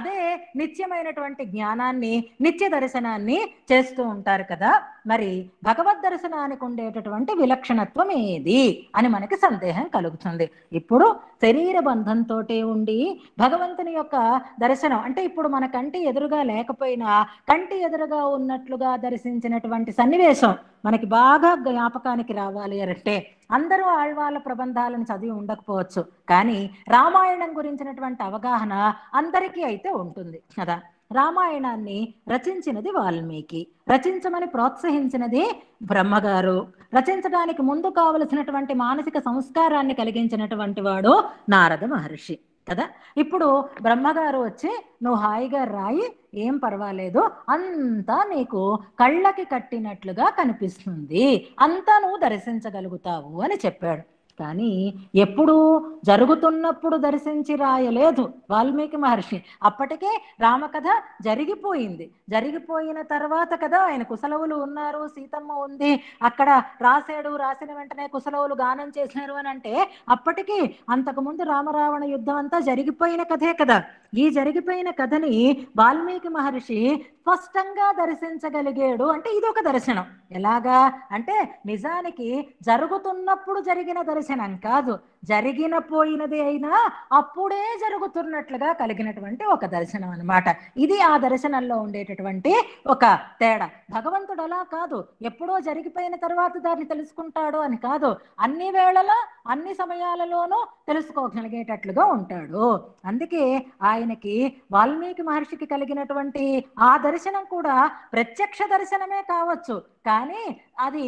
అదే నిత్యమైనటువంటి జ్ఞానాన్ని నిత్య దర్శనాన్ని చేస్తూ ఉంటారు కదా మరి భగవద్ దర్శనానికి ఉండేటటువంటి విలక్షణత్వం ఏది అని మనకి సందేహం కలుగుతుంది ఇప్పుడు శరీర బంధంతో ఉండి భగవంతుని యొక్క దర్శనం అంటే ఇప్పుడు మనకంటే ఎదురుగా లేకపోయినా కంటి ఎదురుగా ఉన్నట్లుగా దర్శించినటువంటి సన్నివేశం మనకి బాగా జ్ఞాపకానికి రావాలి అంటే అందరూ ఆళ్వాళ్ళ ప్రబంధాలను చదివి ఉండకపోవచ్చు కానీ రామాయణం గురించినటువంటి అవగాహన అందరికీ అయితే ఉంటుంది కదా రామాయణాన్ని రచించినది వాల్మీకి రచించమని ప్రోత్సహించినది బ్రహ్మగారు రచించడానికి ముందు కావలసినటువంటి మానసిక సంస్కారాన్ని కలిగించినటువంటి వాడు నారద మహర్షి కదా ఇప్పుడు బ్రహ్మగారు వచ్చి నువ్వు హాయిగా రాయి ఏం పర్వాలేదు అంతా నీకు కళ్ళకి కట్టినట్లుగా కనిపిస్తుంది అంతా నువ్వు దర్శించగలుగుతావు అని చెప్పాడు కానీ ఎప్పుడు జరుగుతున్నప్పుడు దర్శించి రాయలేదు వాల్మీకి మహర్షి అప్పటికే రామకథ జరిగిపోయింది జరిగిపోయిన తర్వాత కదా ఆయన కుశలవులు ఉన్నారు సీతమ్మ ఉంది అక్కడ రాశాడు రాసిన వెంటనే కుశలవులు గానం చేసినారు అని అంటే అప్పటికి అంతకుముందు రామరావణ యుద్ధం అంతా జరిగిపోయిన కథే కదా ఈ జరిగిపోయిన కథని వాల్మీకి మహర్షి స్పష్టంగా దర్శించగలిగాడు అంటే ఇదొక దర్శనం ఎలాగా అంటే నిజానికి జరుగుతున్నప్పుడు జరిగిన దర్శనం చేశానని కాదు జరిగిన పోయినది అయినా అప్పుడే జరుగుతున్నట్లుగా కలిగినటువంటి ఒక దర్శనం అనమాట ఇది ఆ దర్శనంలో ఉండేటటువంటి ఒక తేడా భగవంతుడు అలా కాదు ఎప్పుడో జరిగిపోయిన తర్వాత దాన్ని తెలుసుకుంటాడు అని కాదు అన్ని వేళలో అన్ని సమయాలలోనూ తెలుసుకోగలిగేటట్లుగా ఉంటాడు అందుకే ఆయనకి వాల్మీకి మహర్షికి కలిగినటువంటి ఆ దర్శనం కూడా ప్రత్యక్ష దర్శనమే కావచ్చు కానీ అది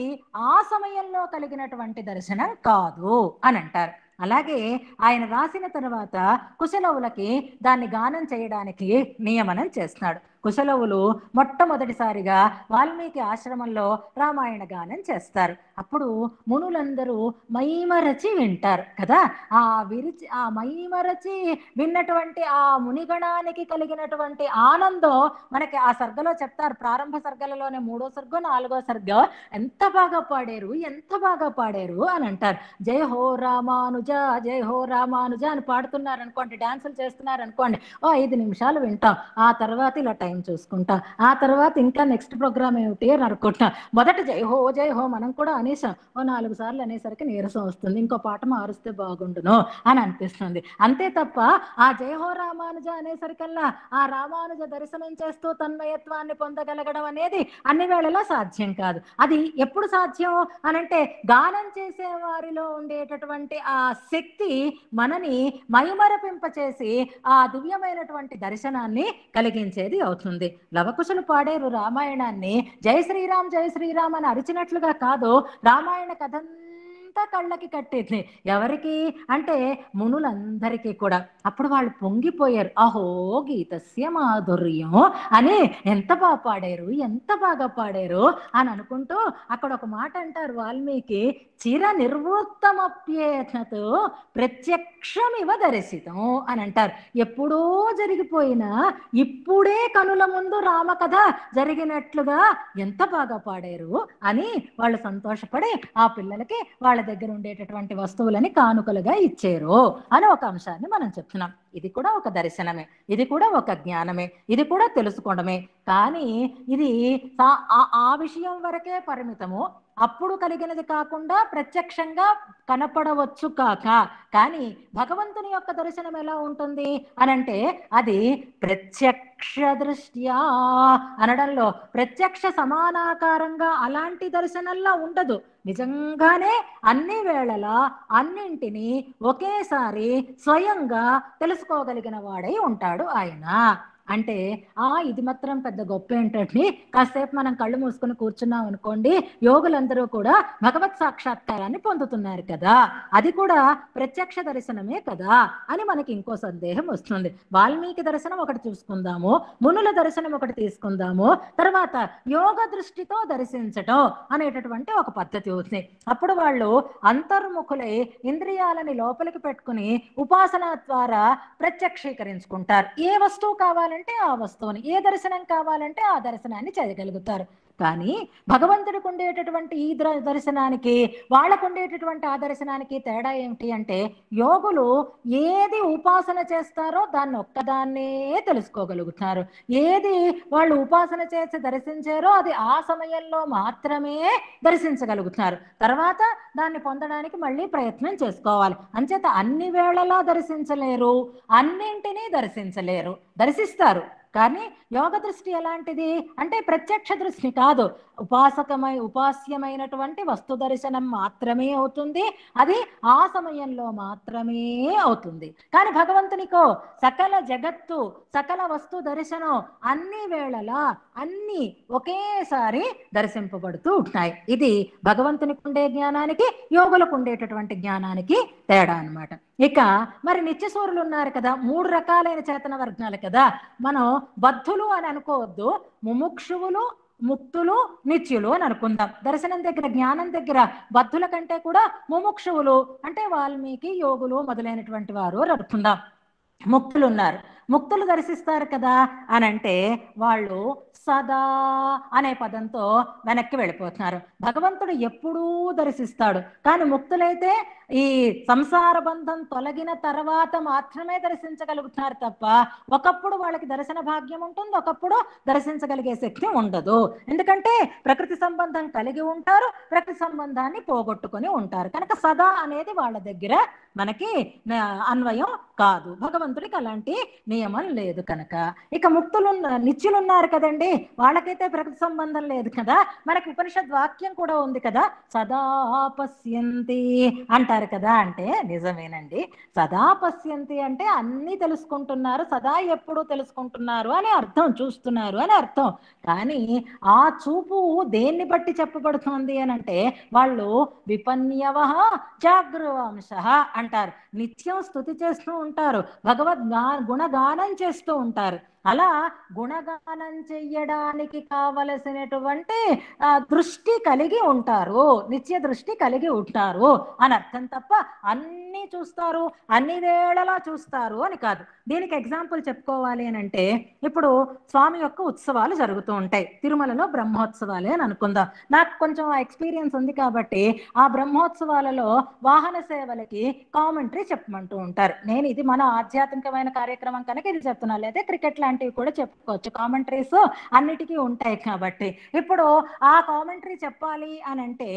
ఆ సమయంలో కలిగినటువంటి దర్శనం కాదు అని అంటారు అలాగే ఆయన రాసిన తర్వాత కుశలవులకి దాన్ని గానం చేయడానికి నియమనం చేస్తున్నాడు కుశలవులు మొట్టమొదటిసారిగా వాల్మీకి ఆశ్రమంలో రామాయణ గానం చేస్తారు అప్పుడు మునులందరూ మైమరచి వింటారు కదా ఆ విరిచి ఆ మైమరచి విన్నటువంటి ఆ మునిగణానికి కలిగినటువంటి ఆనందం మనకి ఆ సర్గలో చెప్తారు ప్రారంభ సర్గలలోనే మూడో సర్గో నాలుగో సర్గో ఎంత బాగా పాడారు ఎంత బాగా పాడారు అని అంటారు జయ హో రామానుజ జయ హో రామానుజ అని పాడుతున్నారు అనుకోండి డాన్సులు చేస్తున్నారు అనుకోండి ఓ ఐదు నిమిషాలు వింటాం ఆ తర్వాత ఇలా టైం చూసుకుంటాం ఆ తర్వాత ఇంకా నెక్స్ట్ ప్రోగ్రామ్ ఏమిటి అని అనుకుంటాం మొదట జయ హో జయ హో మనం కూడా అని అనేసాం ఓ నాలుగు సార్లు అనేసరికి నీరసం వస్తుంది ఇంకో పాట మారుస్తే బాగుండును అని అనిపిస్తుంది అంతే తప్ప ఆ జయహో రామానుజ అనేసరికల్లా ఆ రామానుజ దర్శనం చేస్తూ తన్మయత్వాన్ని పొందగలగడం అనేది అన్ని వేళలా సాధ్యం కాదు అది ఎప్పుడు సాధ్యం అనంటే గానం చేసే వారిలో ఉండేటటువంటి ఆ శక్తి మనని మైమరపింపచేసి ఆ దివ్యమైనటువంటి దర్శనాన్ని కలిగించేది అవుతుంది లవకుశలు పాడేరు రామాయణాన్ని జయ శ్రీరామ్ జయ శ్రీరామ్ అని అరిచినట్లుగా కాదు రామాయణ కథ అంతా కళ్ళకి కట్టేది ఎవరికి అంటే మునులందరికీ కూడా అప్పుడు వాళ్ళు పొంగిపోయారు అహో గీతస్య మాధుర్యం అని ఎంత బాగా పాడారు ఎంత బాగా పాడారు అని అనుకుంటూ అక్కడ ఒక మాట అంటారు వాల్మీకి చిర నిర్వృత్తమప్యేతతో ప్రత్యక్షమివ దర్శితం అని అంటారు ఎప్పుడో జరిగిపోయిన ఇప్పుడే కనుల ముందు రామకథ జరిగినట్లుగా ఎంత బాగా పాడారు అని వాళ్ళు సంతోషపడి ఆ పిల్లలకి వాళ్ళ దగ్గర ఉండేటటువంటి వస్తువులని కానుకలుగా ఇచ్చేరు అని ఒక అంశాన్ని మనం చెప్తున్నాం ఇది కూడా ఒక దర్శనమే ఇది కూడా ఒక జ్ఞానమే ఇది కూడా తెలుసుకోవడమే కానీ ఇది ఆ విషయం వరకే పరిమితము అప్పుడు కలిగినది కాకుండా ప్రత్యక్షంగా కనపడవచ్చు కాక కానీ భగవంతుని యొక్క దర్శనం ఎలా ఉంటుంది అనంటే అది ప్రత్యక్ష దృష్ట్యా అనడంలో ప్రత్యక్ష సమానాకారంగా అలాంటి దర్శనంలా ఉండదు నిజంగానే అన్ని వేళలా అన్నింటినీ ఒకేసారి స్వయంగా తెలుసుకోగలిగిన వాడై ఉంటాడు ఆయన అంటే ఆ ఇది మాత్రం పెద్ద గొప్ప ఏంటండి కాసేపు మనం కళ్ళు మూసుకుని కూర్చున్నాం అనుకోండి యోగులందరూ కూడా భగవత్ సాక్షాత్కారాన్ని పొందుతున్నారు కదా అది కూడా ప్రత్యక్ష దర్శనమే కదా అని మనకి ఇంకో సందేహం వస్తుంది వాల్మీకి దర్శనం ఒకటి చూసుకుందాము మునుల దర్శనం ఒకటి తీసుకుందాము తర్వాత యోగ దృష్టితో దర్శించటం అనేటటువంటి ఒక పద్ధతి అవుతుంది అప్పుడు వాళ్ళు అంతర్ముఖులై ఇంద్రియాలని లోపలికి పెట్టుకుని ఉపాసన ద్వారా ప్రత్యక్షీకరించుకుంటారు ఏ వస్తువు కావాలంటే కావాలంటే ఆ వస్తువుని ఏ దర్శనం కావాలంటే ఆ దర్శనాన్ని చేయగలుగుతారు కానీ భగవంతుడికి ఉండేటటువంటి ఈ దర్శనానికి వాళ్ళకు ఉండేటటువంటి ఆ దర్శనానికి తేడా ఏమిటి అంటే యోగులు ఏది ఉపాసన చేస్తారో దాన్ని ఒక్కదాన్నే తెలుసుకోగలుగుతున్నారు ఏది వాళ్ళు ఉపాసన చేసి దర్శించారో అది ఆ సమయంలో మాత్రమే దర్శించగలుగుతున్నారు తర్వాత దాన్ని పొందడానికి మళ్ళీ ప్రయత్నం చేసుకోవాలి అంచేత అన్ని వేళలా దర్శించలేరు అన్నింటినీ దర్శించలేరు దర్శిస్తారు కానీ యోగ దృష్టి ఎలాంటిది అంటే ప్రత్యక్ష దృష్టి కాదు ఉపాసకమై ఉపాస్యమైనటువంటి వస్తు దర్శనం మాత్రమే అవుతుంది అది ఆ సమయంలో మాత్రమే అవుతుంది కానీ భగవంతునికో సకల జగత్తు సకల వస్తు దర్శనం అన్ని వేళలా అన్ని ఒకేసారి దర్శింపబడుతూ ఉంటాయి ఇది భగవంతునికి ఉండే జ్ఞానానికి యోగులకు ఉండేటటువంటి జ్ఞానానికి తేడా అనమాట ఇక మరి నిత్యసూరులు ఉన్నారు కదా మూడు రకాలైన చేతన వర్గాలు కదా మనం బద్ధులు అని అనుకోవద్దు ముముక్షువులు ముక్తులు నిత్యులు అని అనుకుందాం దర్శనం దగ్గర జ్ఞానం దగ్గర బద్ధుల కంటే కూడా ముముక్షువులు అంటే వాల్మీకి యోగులు మొదలైనటువంటి వారు అనుకుందాం ముక్తులు ఉన్నారు ముక్తులు దర్శిస్తారు కదా అని అంటే వాళ్ళు సదా అనే పదంతో వెనక్కి వెళ్ళిపోతున్నారు భగవంతుడు ఎప్పుడూ దర్శిస్తాడు కానీ ముక్తులైతే ఈ సంసార బంధం తొలగిన తర్వాత మాత్రమే దర్శించగలుగుతారు తప్ప ఒకప్పుడు వాళ్ళకి దర్శన భాగ్యం ఉంటుంది ఒకప్పుడు దర్శించగలిగే శక్తి ఉండదు ఎందుకంటే ప్రకృతి సంబంధం కలిగి ఉంటారు ప్రకృతి సంబంధాన్ని పోగొట్టుకొని ఉంటారు కనుక సదా అనేది వాళ్ళ దగ్గర మనకి అన్వయం కాదు భగవంతుడికి అలాంటి నియమం లేదు కనుక ఇక ముక్తులు నిత్యులున్నారు కదండి వాళ్ళకైతే ప్రకృతి సంబంధం లేదు కదా మనకి ఉపనిషద్ వాక్యం కూడా ఉంది కదా సదా పశ్యంతి అంటారు తెలుసుకుంటున్నారు కదా అంటే నిజమేనండి సదా పశ్యంతి అంటే అన్ని తెలుసుకుంటున్నారు సదా ఎప్పుడు తెలుసుకుంటున్నారు అని అర్థం చూస్తున్నారు అని అర్థం కానీ ఆ చూపు దేన్ని బట్టి చెప్పబడుతోంది అని అంటే వాళ్ళు విపన్యవ జాగ్రవంశ అంటారు నిత్యం స్థుతి చేస్తూ ఉంటారు భగవద్ గుణగానం చేస్తూ ఉంటారు అలా గుణగానం చెయ్యడానికి కావలసినటువంటి దృష్టి కలిగి ఉంటారు నిత్య దృష్టి కలిగి ఉంటారు అని అర్థం తప్ప అన్ని చూస్తారు అన్ని వేళలా చూస్తారు అని కాదు దీనికి ఎగ్జాంపుల్ చెప్పుకోవాలి అని అంటే ఇప్పుడు స్వామి యొక్క ఉత్సవాలు జరుగుతూ ఉంటాయి తిరుమలలో బ్రహ్మోత్సవాలే అని అనుకుందాం నాకు కొంచెం ఆ ఎక్స్పీరియన్స్ ఉంది కాబట్టి ఆ బ్రహ్మోత్సవాలలో వాహన సేవలకి కామెంటరీ చెప్పమంటూ ఉంటారు నేను ఇది మన ఆధ్యాత్మికమైన కార్యక్రమం కనుక ఇది చెప్తున్నా లేదా క్రికెట్ లాంటివి కూడా చెప్పుకోవచ్చు కామెంటరీస్ అన్నిటికీ ఉంటాయి కాబట్టి ఇప్పుడు ఆ కామెంటరీ చెప్పాలి అని అంటే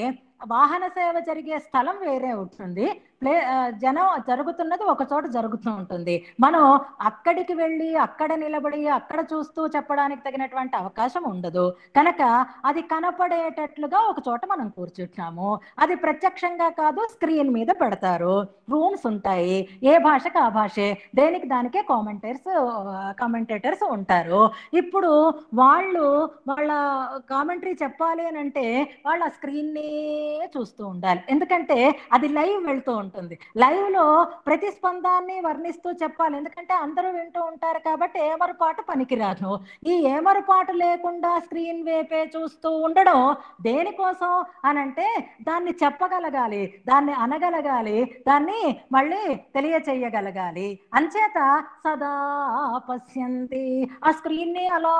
వాహన సేవ జరిగే స్థలం వేరే ఉంటుంది ప్లే జనం జరుగుతున్నది ఒక చోట జరుగుతూ ఉంటుంది మనం అక్కడికి వెళ్ళి అక్కడ నిలబడి అక్కడ చూస్తూ చెప్పడానికి తగినటువంటి అవకాశం ఉండదు కనుక అది కనపడేటట్లుగా ఒక చోట మనం కూర్చుంటాము అది ప్రత్యక్షంగా కాదు స్క్రీన్ మీద పెడతారు రూమ్స్ ఉంటాయి ఏ భాషకు ఆ భాషే దేనికి దానికే కామెంటేర్స్ కామెంటేటర్స్ ఉంటారు ఇప్పుడు వాళ్ళు వాళ్ళ కామెంటరీ చెప్పాలి అని అంటే వాళ్ళ స్క్రీన్ని చూస్తూ ఉండాలి ఎందుకంటే అది లైవ్ వెళ్తూ ఉంటుంది లైవ్లో ప్రతిస్పందాన్ని వర్ణిస్తూ చెప్పాలి ఎందుకంటే అందరూ వింటూ ఉంటారు కాబట్టి ఏమరపాటు పనికిరాదు ఈ ఏమరపాటు లేకుండా స్క్రీన్ వేపే చూస్తూ ఉండడం దేనికోసం అని అంటే దాన్ని చెప్పగలగాలి దాన్ని అనగలగాలి దాన్ని మళ్ళీ తెలియచేయగలగాలి అంచేత సదా పశ్యంతి ఆ స్క్రీన్ని అలా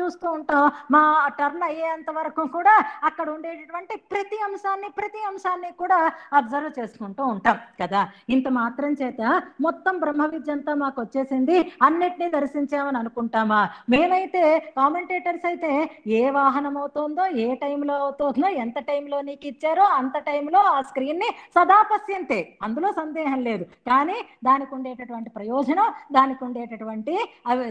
చూస్తూ ఉంటాం మా టర్న్ అయ్యేంత వరకు కూడా అక్కడ ఉండేటటువంటి ప్రతి అంశం అంశాన్ని ప్రతి అంశాన్ని కూడా అబ్జర్వ్ చేసుకుంటూ ఉంటాం కదా ఇంత మాత్రం చేత మొత్తం బ్రహ్మ విద్య అంతా మాకు వచ్చేసింది అన్నిటినీ దర్శించామని అనుకుంటామా మేమైతే కామెంటేటర్స్ అయితే ఏ వాహనం అవుతుందో ఏ టైంలో అవుతుందో ఎంత టైంలో నీకు ఇచ్చారో అంత టైంలో ఆ స్క్రీన్ని సదాపస్యంతే అందులో సందేహం లేదు కానీ దానికి ఉండేటటువంటి ప్రయోజనం దానికి ఉండేటటువంటి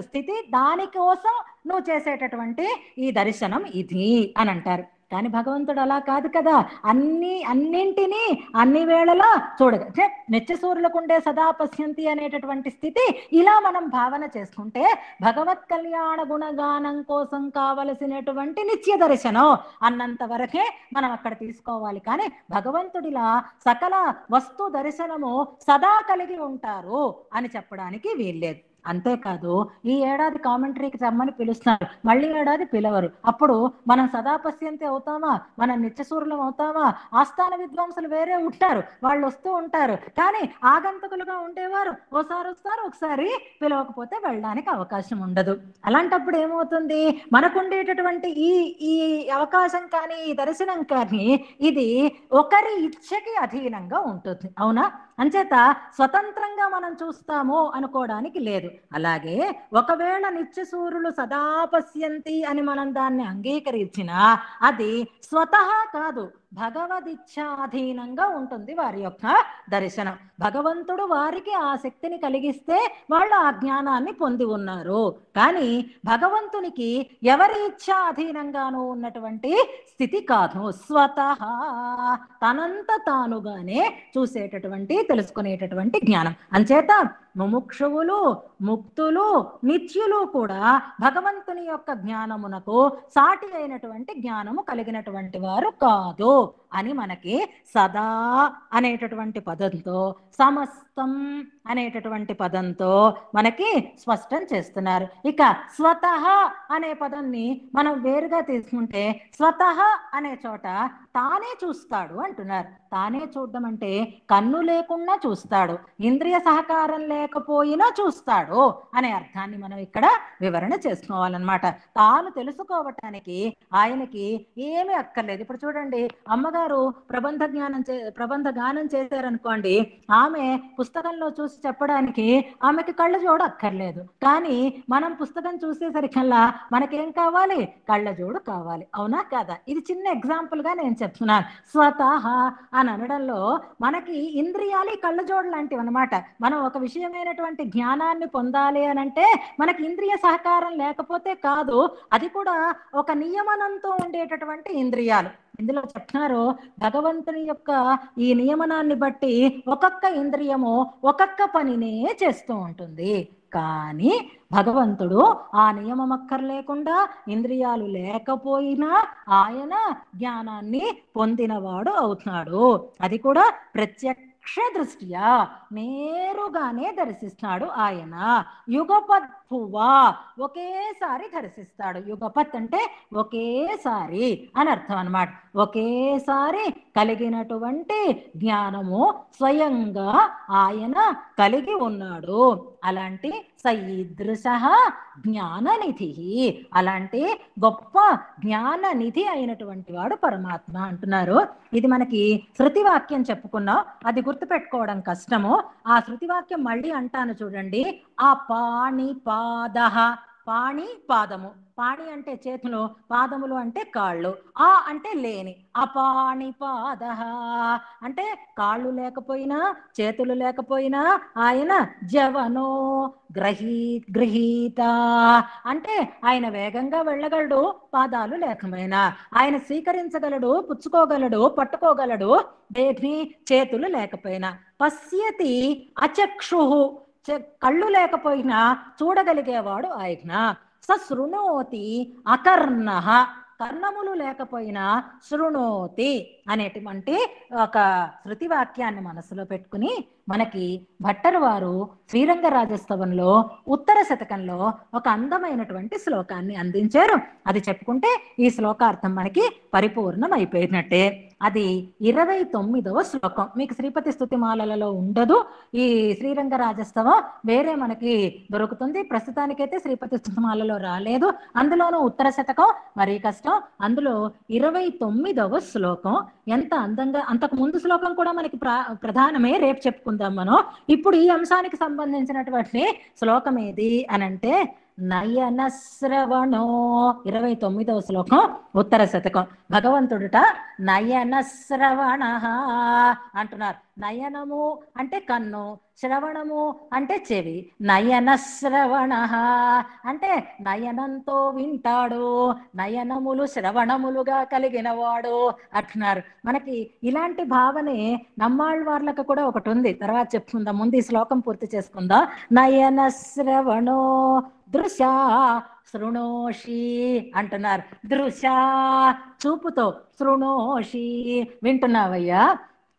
స్థితి దానికోసం నువ్వు చేసేటటువంటి ఈ దర్శనం ఇది అని అంటారు కానీ భగవంతుడు అలా కాదు కదా అన్ని అన్నింటినీ అన్ని వేళలా చూడగ అంటే ఉండే సదా పశ్యంతి అనేటటువంటి స్థితి ఇలా మనం భావన చేసుకుంటే భగవత్ కళ్యాణ గుణగానం కోసం కావలసినటువంటి నిత్య దర్శనం అన్నంత వరకే మనం అక్కడ తీసుకోవాలి కానీ భగవంతుడిలా సకల వస్తు దర్శనము సదా కలిగి ఉంటారు అని చెప్పడానికి వీల్లేదు అంతేకాదు ఈ ఏడాది కామెంటరీకి రమ్మని పిలుస్తున్నారు మళ్ళీ ఏడాది పిలవరు అప్పుడు మనం సదాపశ్యంతి అవుతామా మనం నిత్యసూరులం అవుతామా ఆస్థాన విద్వాంసులు వేరే ఉంటారు వాళ్ళు వస్తూ ఉంటారు కానీ ఆగంతకులుగా ఉండేవారు ఓసారి వస్తారు ఒకసారి పిలవకపోతే వెళ్ళడానికి అవకాశం ఉండదు అలాంటప్పుడు ఏమవుతుంది మనకుండేటటువంటి ఈ ఈ అవకాశం కానీ ఈ దర్శనం కానీ ఇది ఒకరి ఇచ్ఛకి అధీనంగా ఉంటుంది అవునా అంచేత స్వతంత్రంగా మనం చూస్తాము అనుకోవడానికి లేదు అలాగే ఒకవేళ నిత్యసూరులు సదాపశ్యంతి అని మనం దాన్ని అంగీకరించినా అది స్వతహా కాదు భగవద్ ఇచ్ఛాధీనంగా ఉంటుంది వారి యొక్క దర్శనం భగవంతుడు వారికి ఆ శక్తిని కలిగిస్తే వాళ్ళు ఆ జ్ఞానాన్ని పొంది ఉన్నారు కానీ భగవంతునికి ఎవరి ఇచ్ఛాధీనంగానూ ఉన్నటువంటి స్థితి కాదు స్వత తనంత తానుగానే చూసేటటువంటి తెలుసుకునేటటువంటి జ్ఞానం అంచేత ముముక్షువులు ముక్తులు నిత్యులు కూడా భగవంతుని యొక్క జ్ఞానమునకు సాటి అయినటువంటి జ్ఞానము కలిగినటువంటి వారు కాదు అని మనకి సదా అనేటటువంటి పదంతో సమస్తం అనేటటువంటి పదంతో మనకి స్పష్టం చేస్తున్నారు ఇక స్వతహా అనే పదాన్ని మనం వేరుగా తీసుకుంటే స్వతహ అనే చోట తానే చూస్తాడు అంటున్నారు తానే చూడడం అంటే కన్ను లేకుండా చూస్తాడు ఇంద్రియ సహకారం లేకపోయినా చూస్తాడు అనే అర్థాన్ని మనం ఇక్కడ వివరణ చేసుకోవాలన్నమాట తాను తెలుసుకోవటానికి ఆయనకి ఏమీ అక్కర్లేదు ఇప్పుడు చూడండి అమ్మగారు ప్రబంధ జ్ఞానం చే ప్రబంధ గానం చేశారనుకోండి ఆమె పుస్తకంలో చూసి చూసి చెప్పడానికి ఆమెకి కళ్ళు జోడు అక్కర్లేదు కానీ మనం పుస్తకం చూసేసరికల్లా మనకేం కావాలి కళ్ళ జోడు కావాలి అవునా కాదా ఇది చిన్న ఎగ్జాంపుల్గా నేను చెప్తున్నాను స్వతహా అని అనడంలో మనకి ఇంద్రియాలి కళ్ళ జోడు లాంటివి అనమాట మనం ఒక విషయమైనటువంటి జ్ఞానాన్ని పొందాలి అని అంటే మనకి ఇంద్రియ సహకారం లేకపోతే కాదు అది కూడా ఒక నియమనంతో ఉండేటటువంటి ఇంద్రియాలు ఇందులో చెప్తున్నారు భగవంతుని యొక్క ఈ నియమనాన్ని బట్టి ఒక్కొక్క ఇంద్రియము ఒక్కొక్క పనినే చేస్తూ ఉంటుంది కానీ భగవంతుడు ఆ నియమం అక్కర్లేకుండా ఇంద్రియాలు లేకపోయినా ఆయన జ్ఞానాన్ని పొందినవాడు అవుతున్నాడు అది కూడా ప్రత్యక్ష దృష్ట్యా నేరుగానే దర్శిస్తాడు ఆయన యుగపత్ పువ్వా ఒకేసారి దర్శిస్తాడు యుగపత్ అంటే ఒకేసారి అని అర్థం అనమాట ఒకేసారి కలిగినటువంటి జ్ఞానము స్వయంగా ఆయన కలిగి ఉన్నాడు అలాంటి జ్ఞాన జ్ఞాననిధి అలాంటి గొప్ప జ్ఞాననిధి అయినటువంటి వాడు పరమాత్మ అంటున్నారు ఇది మనకి శృతివాక్యం చెప్పుకున్నాం అది గుర్తుపెట్టుకోవడం కష్టము ఆ శృతివాక్యం మళ్ళీ అంటాను చూడండి అపాణిపాద పాణి పాదము పాణి అంటే చేతులు పాదములు అంటే కాళ్ళు ఆ అంటే లేని అపాణి పాద అంటే కాళ్ళు లేకపోయినా చేతులు లేకపోయినా ఆయన జవనో గ్రహీ గ్రహీత అంటే ఆయన వేగంగా వెళ్ళగలడు పాదాలు లేకమైన ఆయన స్వీకరించగలడు పుచ్చుకోగలడు పట్టుకోగలడు దేని చేతులు లేకపోయినా పశ్యతి అచక్షు కళ్ళు లేకపోయినా చూడగలిగేవాడు ఆయన స శృణోతి అకర్ణ కర్ణములు లేకపోయినా శృణోతి అనేటువంటి ఒక శృతి వాక్యాన్ని మనసులో పెట్టుకుని మనకి భట్టరు వారు శ్రీరంగ రాజోత్సవంలో ఉత్తర శతకంలో ఒక అందమైనటువంటి శ్లోకాన్ని అందించారు అది చెప్పుకుంటే ఈ శ్లోకార్థం మనకి పరిపూర్ణం అయిపోయినట్టే అది ఇరవై తొమ్మిదవ శ్లోకం మీకు శ్రీపతి స్థుతిమాలలో ఉండదు ఈ శ్రీరంగ రాజస్తవం వేరే మనకి దొరుకుతుంది ప్రస్తుతానికైతే శ్రీపతి స్థుతిమాలలో రాలేదు అందులోనూ ఉత్తర శతకం మరీ కష్టం అందులో ఇరవై తొమ్మిదవ శ్లోకం ఎంత అందంగా అంతకు ముందు శ్లోకం కూడా మనకి ప్రధానమే రేపు చెప్పుకుందాం మనం ఇప్పుడు ఈ అంశానికి సంబంధించినటువంటి శ్లోకం ఏది అని అంటే నయన శ్రవణో ఇరవై తొమ్మిదవ శ్లోకం ఉత్తర శతకం భగవంతుడుట నయన శ్రవణ అంటున్నారు నయనము అంటే కన్ను శ్రవణము అంటే చెవి నయన శ్రవణ అంటే నయనంతో వింటాడు నయనములు శ్రవణములుగా కలిగిన వాడు అంటున్నారు మనకి ఇలాంటి భావనే నమ్మాళ్ళవార్లకు కూడా ఒకటి ఉంది తర్వాత చెప్పుకుందాం ముందు ఈ శ్లోకం పూర్తి చేసుకుందాం నయన శ్రవణో దృశ శృణోషి అంటున్నారు దృశ చూపుతో శృణోషి వింటున్నావయ్యా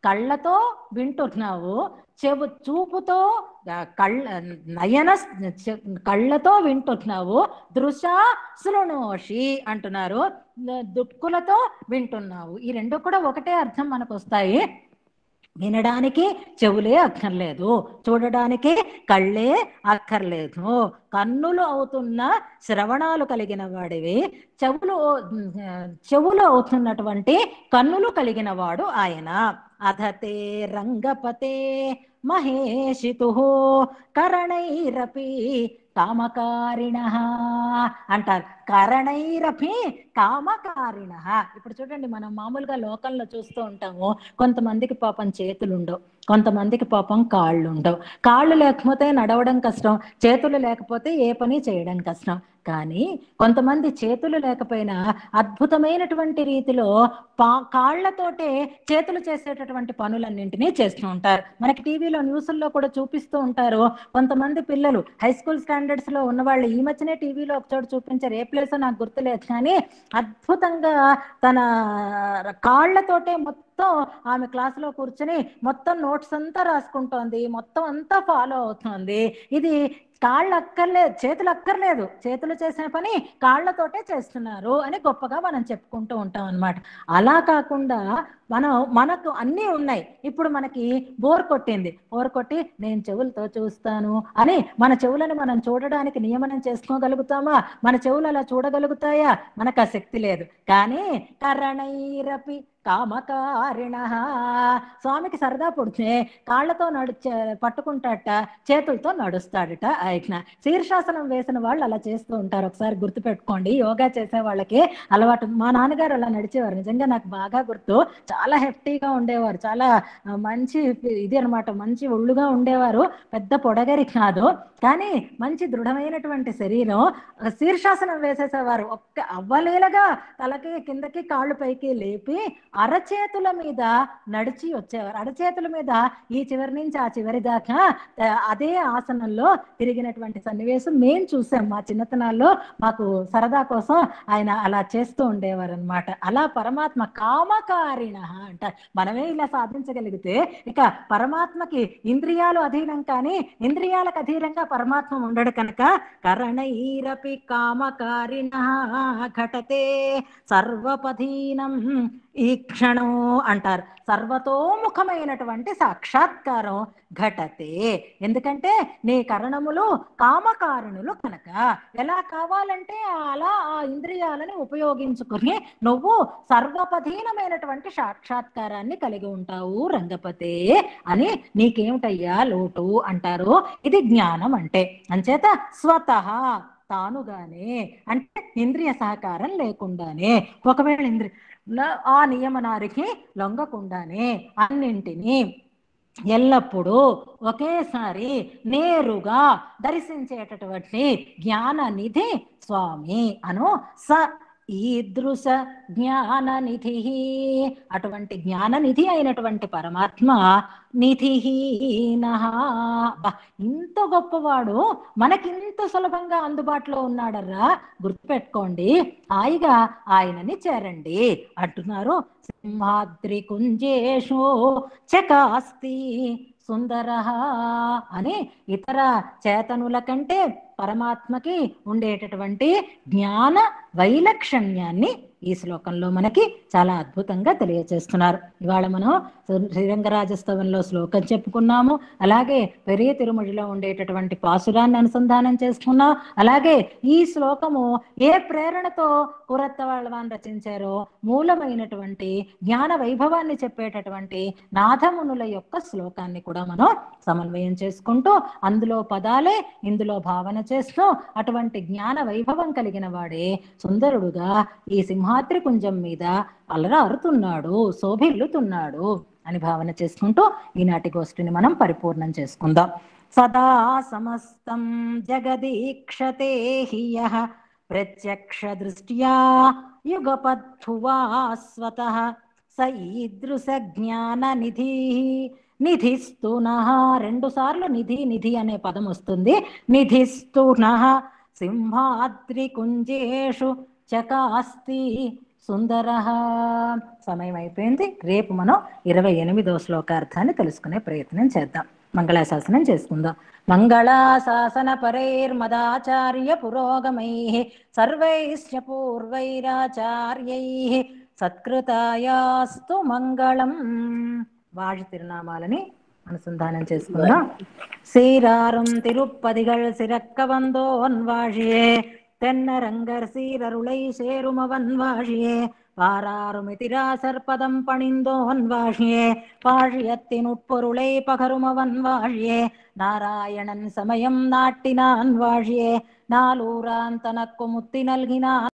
కళ్ళతో వింటున్నావు చెవు చూపుతో కళ్ళ నయన కళ్ళతో వింటున్నావు దృశ శృణోషి అంటున్నారు దుక్కులతో వింటున్నావు ఈ రెండు కూడా ఒకటే అర్థం మనకు వస్తాయి వినడానికి చెవులే అక్కర్లేదు చూడడానికి కళ్ళే అక్కర్లేదు కన్నులు అవుతున్న శ్రవణాలు కలిగిన వాడివి చెవులు చెవులు అవుతున్నటువంటి కన్నులు కలిగిన వాడు ఆయన అధతే రంగపతే रङ्गपते కరణైరపి కామకారిణ అంటారు కరణైరపి కామకారిణ ఇప్పుడు చూడండి మనం మామూలుగా లోకంలో చూస్తూ ఉంటాము కొంతమందికి పాపం చేతులు ఉండవు కొంతమందికి పాపం కాళ్ళు ఉండవు కాళ్ళు లేకపోతే నడవడం కష్టం చేతులు లేకపోతే ఏ పని చేయడం కష్టం కానీ కొంతమంది చేతులు లేకపోయినా అద్భుతమైనటువంటి రీతిలో పా కాళ్లతోటే చేతులు చేసేటటువంటి పనులన్నింటినీ చేస్తూ ఉంటారు మనకి టీవీలో న్యూస్ల్లో కూడా చూపిస్తూ ఉంటారు కొంతమంది పిల్లలు హై స్కూల్ స్టాండర్డ్స్ లో ఉన్న వాళ్ళు ఈ మధ్యనే టీవీలో ఒకచోట చూపించారు ఏ ప్లేస్ నాకు గుర్తులేదు కానీ అద్భుతంగా తన కాళ్లతోటే మొత్తం ఆమె ఆమె క్లాసులో కూర్చొని మొత్తం నోట్స్ అంతా రాసుకుంటోంది మొత్తం అంతా ఫాలో అవుతోంది ఇది కాళ్ళు అక్కర్లేదు చేతులు అక్కర్లేదు చేతులు చేసిన పని కాళ్ళతోటే చేస్తున్నారు అని గొప్పగా మనం చెప్పుకుంటూ ఉంటాం అనమాట అలా కాకుండా మనం మనకు అన్నీ ఉన్నాయి ఇప్పుడు మనకి బోర్ కొట్టింది బోర్ కొట్టి నేను చెవులతో చూస్తాను అని మన చెవులను మనం చూడడానికి నియమనం చేసుకోగలుగుతామా మన చెవులు అలా చూడగలుగుతాయా మనకు ఆ శక్తి లేదు కానీ కరణైరపి కామకారిణ స్వామికి సరదా పుడితే కాళ్ళతో నడిచే పట్టుకుంటాట చేతులతో నడుస్తాడట ఆయన శీర్షాసనం వేసిన వాళ్ళు అలా చేస్తూ ఉంటారు ఒకసారి గుర్తుపెట్టుకోండి యోగా చేసే వాళ్ళకి అలవాటు మా నాన్నగారు అలా నడిచేవారు నిజంగా నాకు బాగా గుర్తు చాలా హెఫ్టీగా ఉండేవారు చాలా మంచి ఇది అనమాట మంచి ఒళ్ళుగా ఉండేవారు పెద్ద పొడగరి కాదు కానీ మంచి దృఢమైనటువంటి శరీరం శీర్షాసనం వేసేసేవారు ఒక్క అవ్వలేలగా తలకి కిందకి కాళ్ళు పైకి లేపి అరచేతుల మీద నడిచి వచ్చేవారు అరచేతుల మీద ఈ చివరి నుంచి ఆ చివరి దాకా అదే ఆసనంలో తిరిగినటువంటి సన్నివేశం మేము చూసాం మా చిన్నతనాల్లో మాకు సరదా కోసం ఆయన అలా చేస్తూ ఉండేవారు అనమాట అలా పరమాత్మ కామకారిణ అంట మనమే ఇలా సాధించగలిగితే ఇక పరమాత్మకి ఇంద్రియాలు అధీనం కానీ ఇంద్రియాలకు అధీనంగా పరమాత్మ ఉండడు కనుక కరణైరపి కామకారిణ ఘటతే సర్వపధీనం ఈ క్షణం అంటారు సర్వతోముఖమైనటువంటి సాక్షాత్కారం ఘటతే ఎందుకంటే నీ కరణములు కామకారణులు కనుక ఎలా కావాలంటే అలా ఆ ఇంద్రియాలని ఉపయోగించుకుని నువ్వు సర్వపధీనమైనటువంటి సాక్షాత్కారాన్ని కలిగి ఉంటావు రంగపతే అని నీకేమిటయ్యా లోటు అంటారు ఇది జ్ఞానం అంటే అంచేత స్వతహా తానుగానే అంటే ఇంద్రియ సహకారం లేకుండానే ఒకవేళ ఇంద్రియ ఆ నియమనారికి లొంగకుండానే అన్నింటినీ ఎల్లప్పుడూ ఒకేసారి నేరుగా దర్శించేటటువంటి జ్ఞాన నిధి స్వామి అను స ఈదృశ నిధి అటువంటి జ్ఞాన నిధి అయినటువంటి పరమాత్మ నిధిహీన ఇంత గొప్పవాడు మనకింత సులభంగా అందుబాటులో ఉన్నాడర్రా గుర్తుపెట్టుకోండి హాయిగా ఆయనని చేరండి అంటున్నారు సింహాద్రి కుంజేషు చకాస్తి సుందర అని ఇతర చేతనుల కంటే పరమాత్మకి ఉండేటటువంటి జ్ఞాన వైలక్షణ్యాన్ని ఈ శ్లోకంలో మనకి చాలా అద్భుతంగా తెలియజేస్తున్నారు ఇవాళ మనం శ్రీరంగరాజస్తవంలో శ్లోకం చెప్పుకున్నాము అలాగే పెరియ తిరుమడిలో ఉండేటటువంటి పాసురాన్ని అనుసంధానం చేసుకున్నాం అలాగే ఈ శ్లోకము ఏ ప్రేరణతో కురత్తవాళ్ళవాన్ రచించారో మూలమైనటువంటి జ్ఞాన వైభవాన్ని చెప్పేటటువంటి నాథమునుల యొక్క శ్లోకాన్ని కూడా మనం సమన్వయం చేసుకుంటూ అందులో పదాలే ఇందులో భావన చేస్తూ అటువంటి జ్ఞాన వైభవం కలిగిన వాడే సుందరుడుగా ఈ సింహాద్రి కుంజం మీద అలరారుతున్నాడు శోభిల్లుతున్నాడు అని భావన చేసుకుంటూ ఈనాటి గోష్ఠిని మనం పరిపూర్ణం చేసుకుందాం సదా సమస్తం జగదీక్షతే ప్రత్యక్ష దృష్ట్యా యుగపద్ధువా స్వత స ఈదృశ జ్ఞాన నిధి నిధిస్తునః రెండు సార్లు నిధి నిధి అనే పదం వస్తుంది నిధిస్తునః సింహాద్రి కుంజేషు చకాస్తి సుందర సమయం అయిపోయింది రేపు మనం ఇరవై ఎనిమిదవ శ్లోకార్థాన్ని తెలుసుకునే ప్రయత్నం చేద్దాం మంగళాశాసనం చేసుకుందాం మంగళాశాసన పరైర్మదాచార్య పురోగమై సర్వైశ్చ పూర్వైరాచార్యై సత్కృతాయాస్తు మంగళం వాజి తిరునామాలని అనుసంధానం చేసుకుందాం శ్రీరారం తిరుప్పదిగల్ సిరక్క వందోన్ வாழியே தென்னரங்கர் சீரருளை சேரும் அவன் வாழியே வாராருமிதிராசற்பதம் பணிந்தோன் வாழியே பாழியத்தின் உட்பொருளை பகரும் அவன் வாழியே நாராயணன் சமயம் நாட்டினான் வாழியே நாலூரான் தனக்கு முத்தி நல்கினான்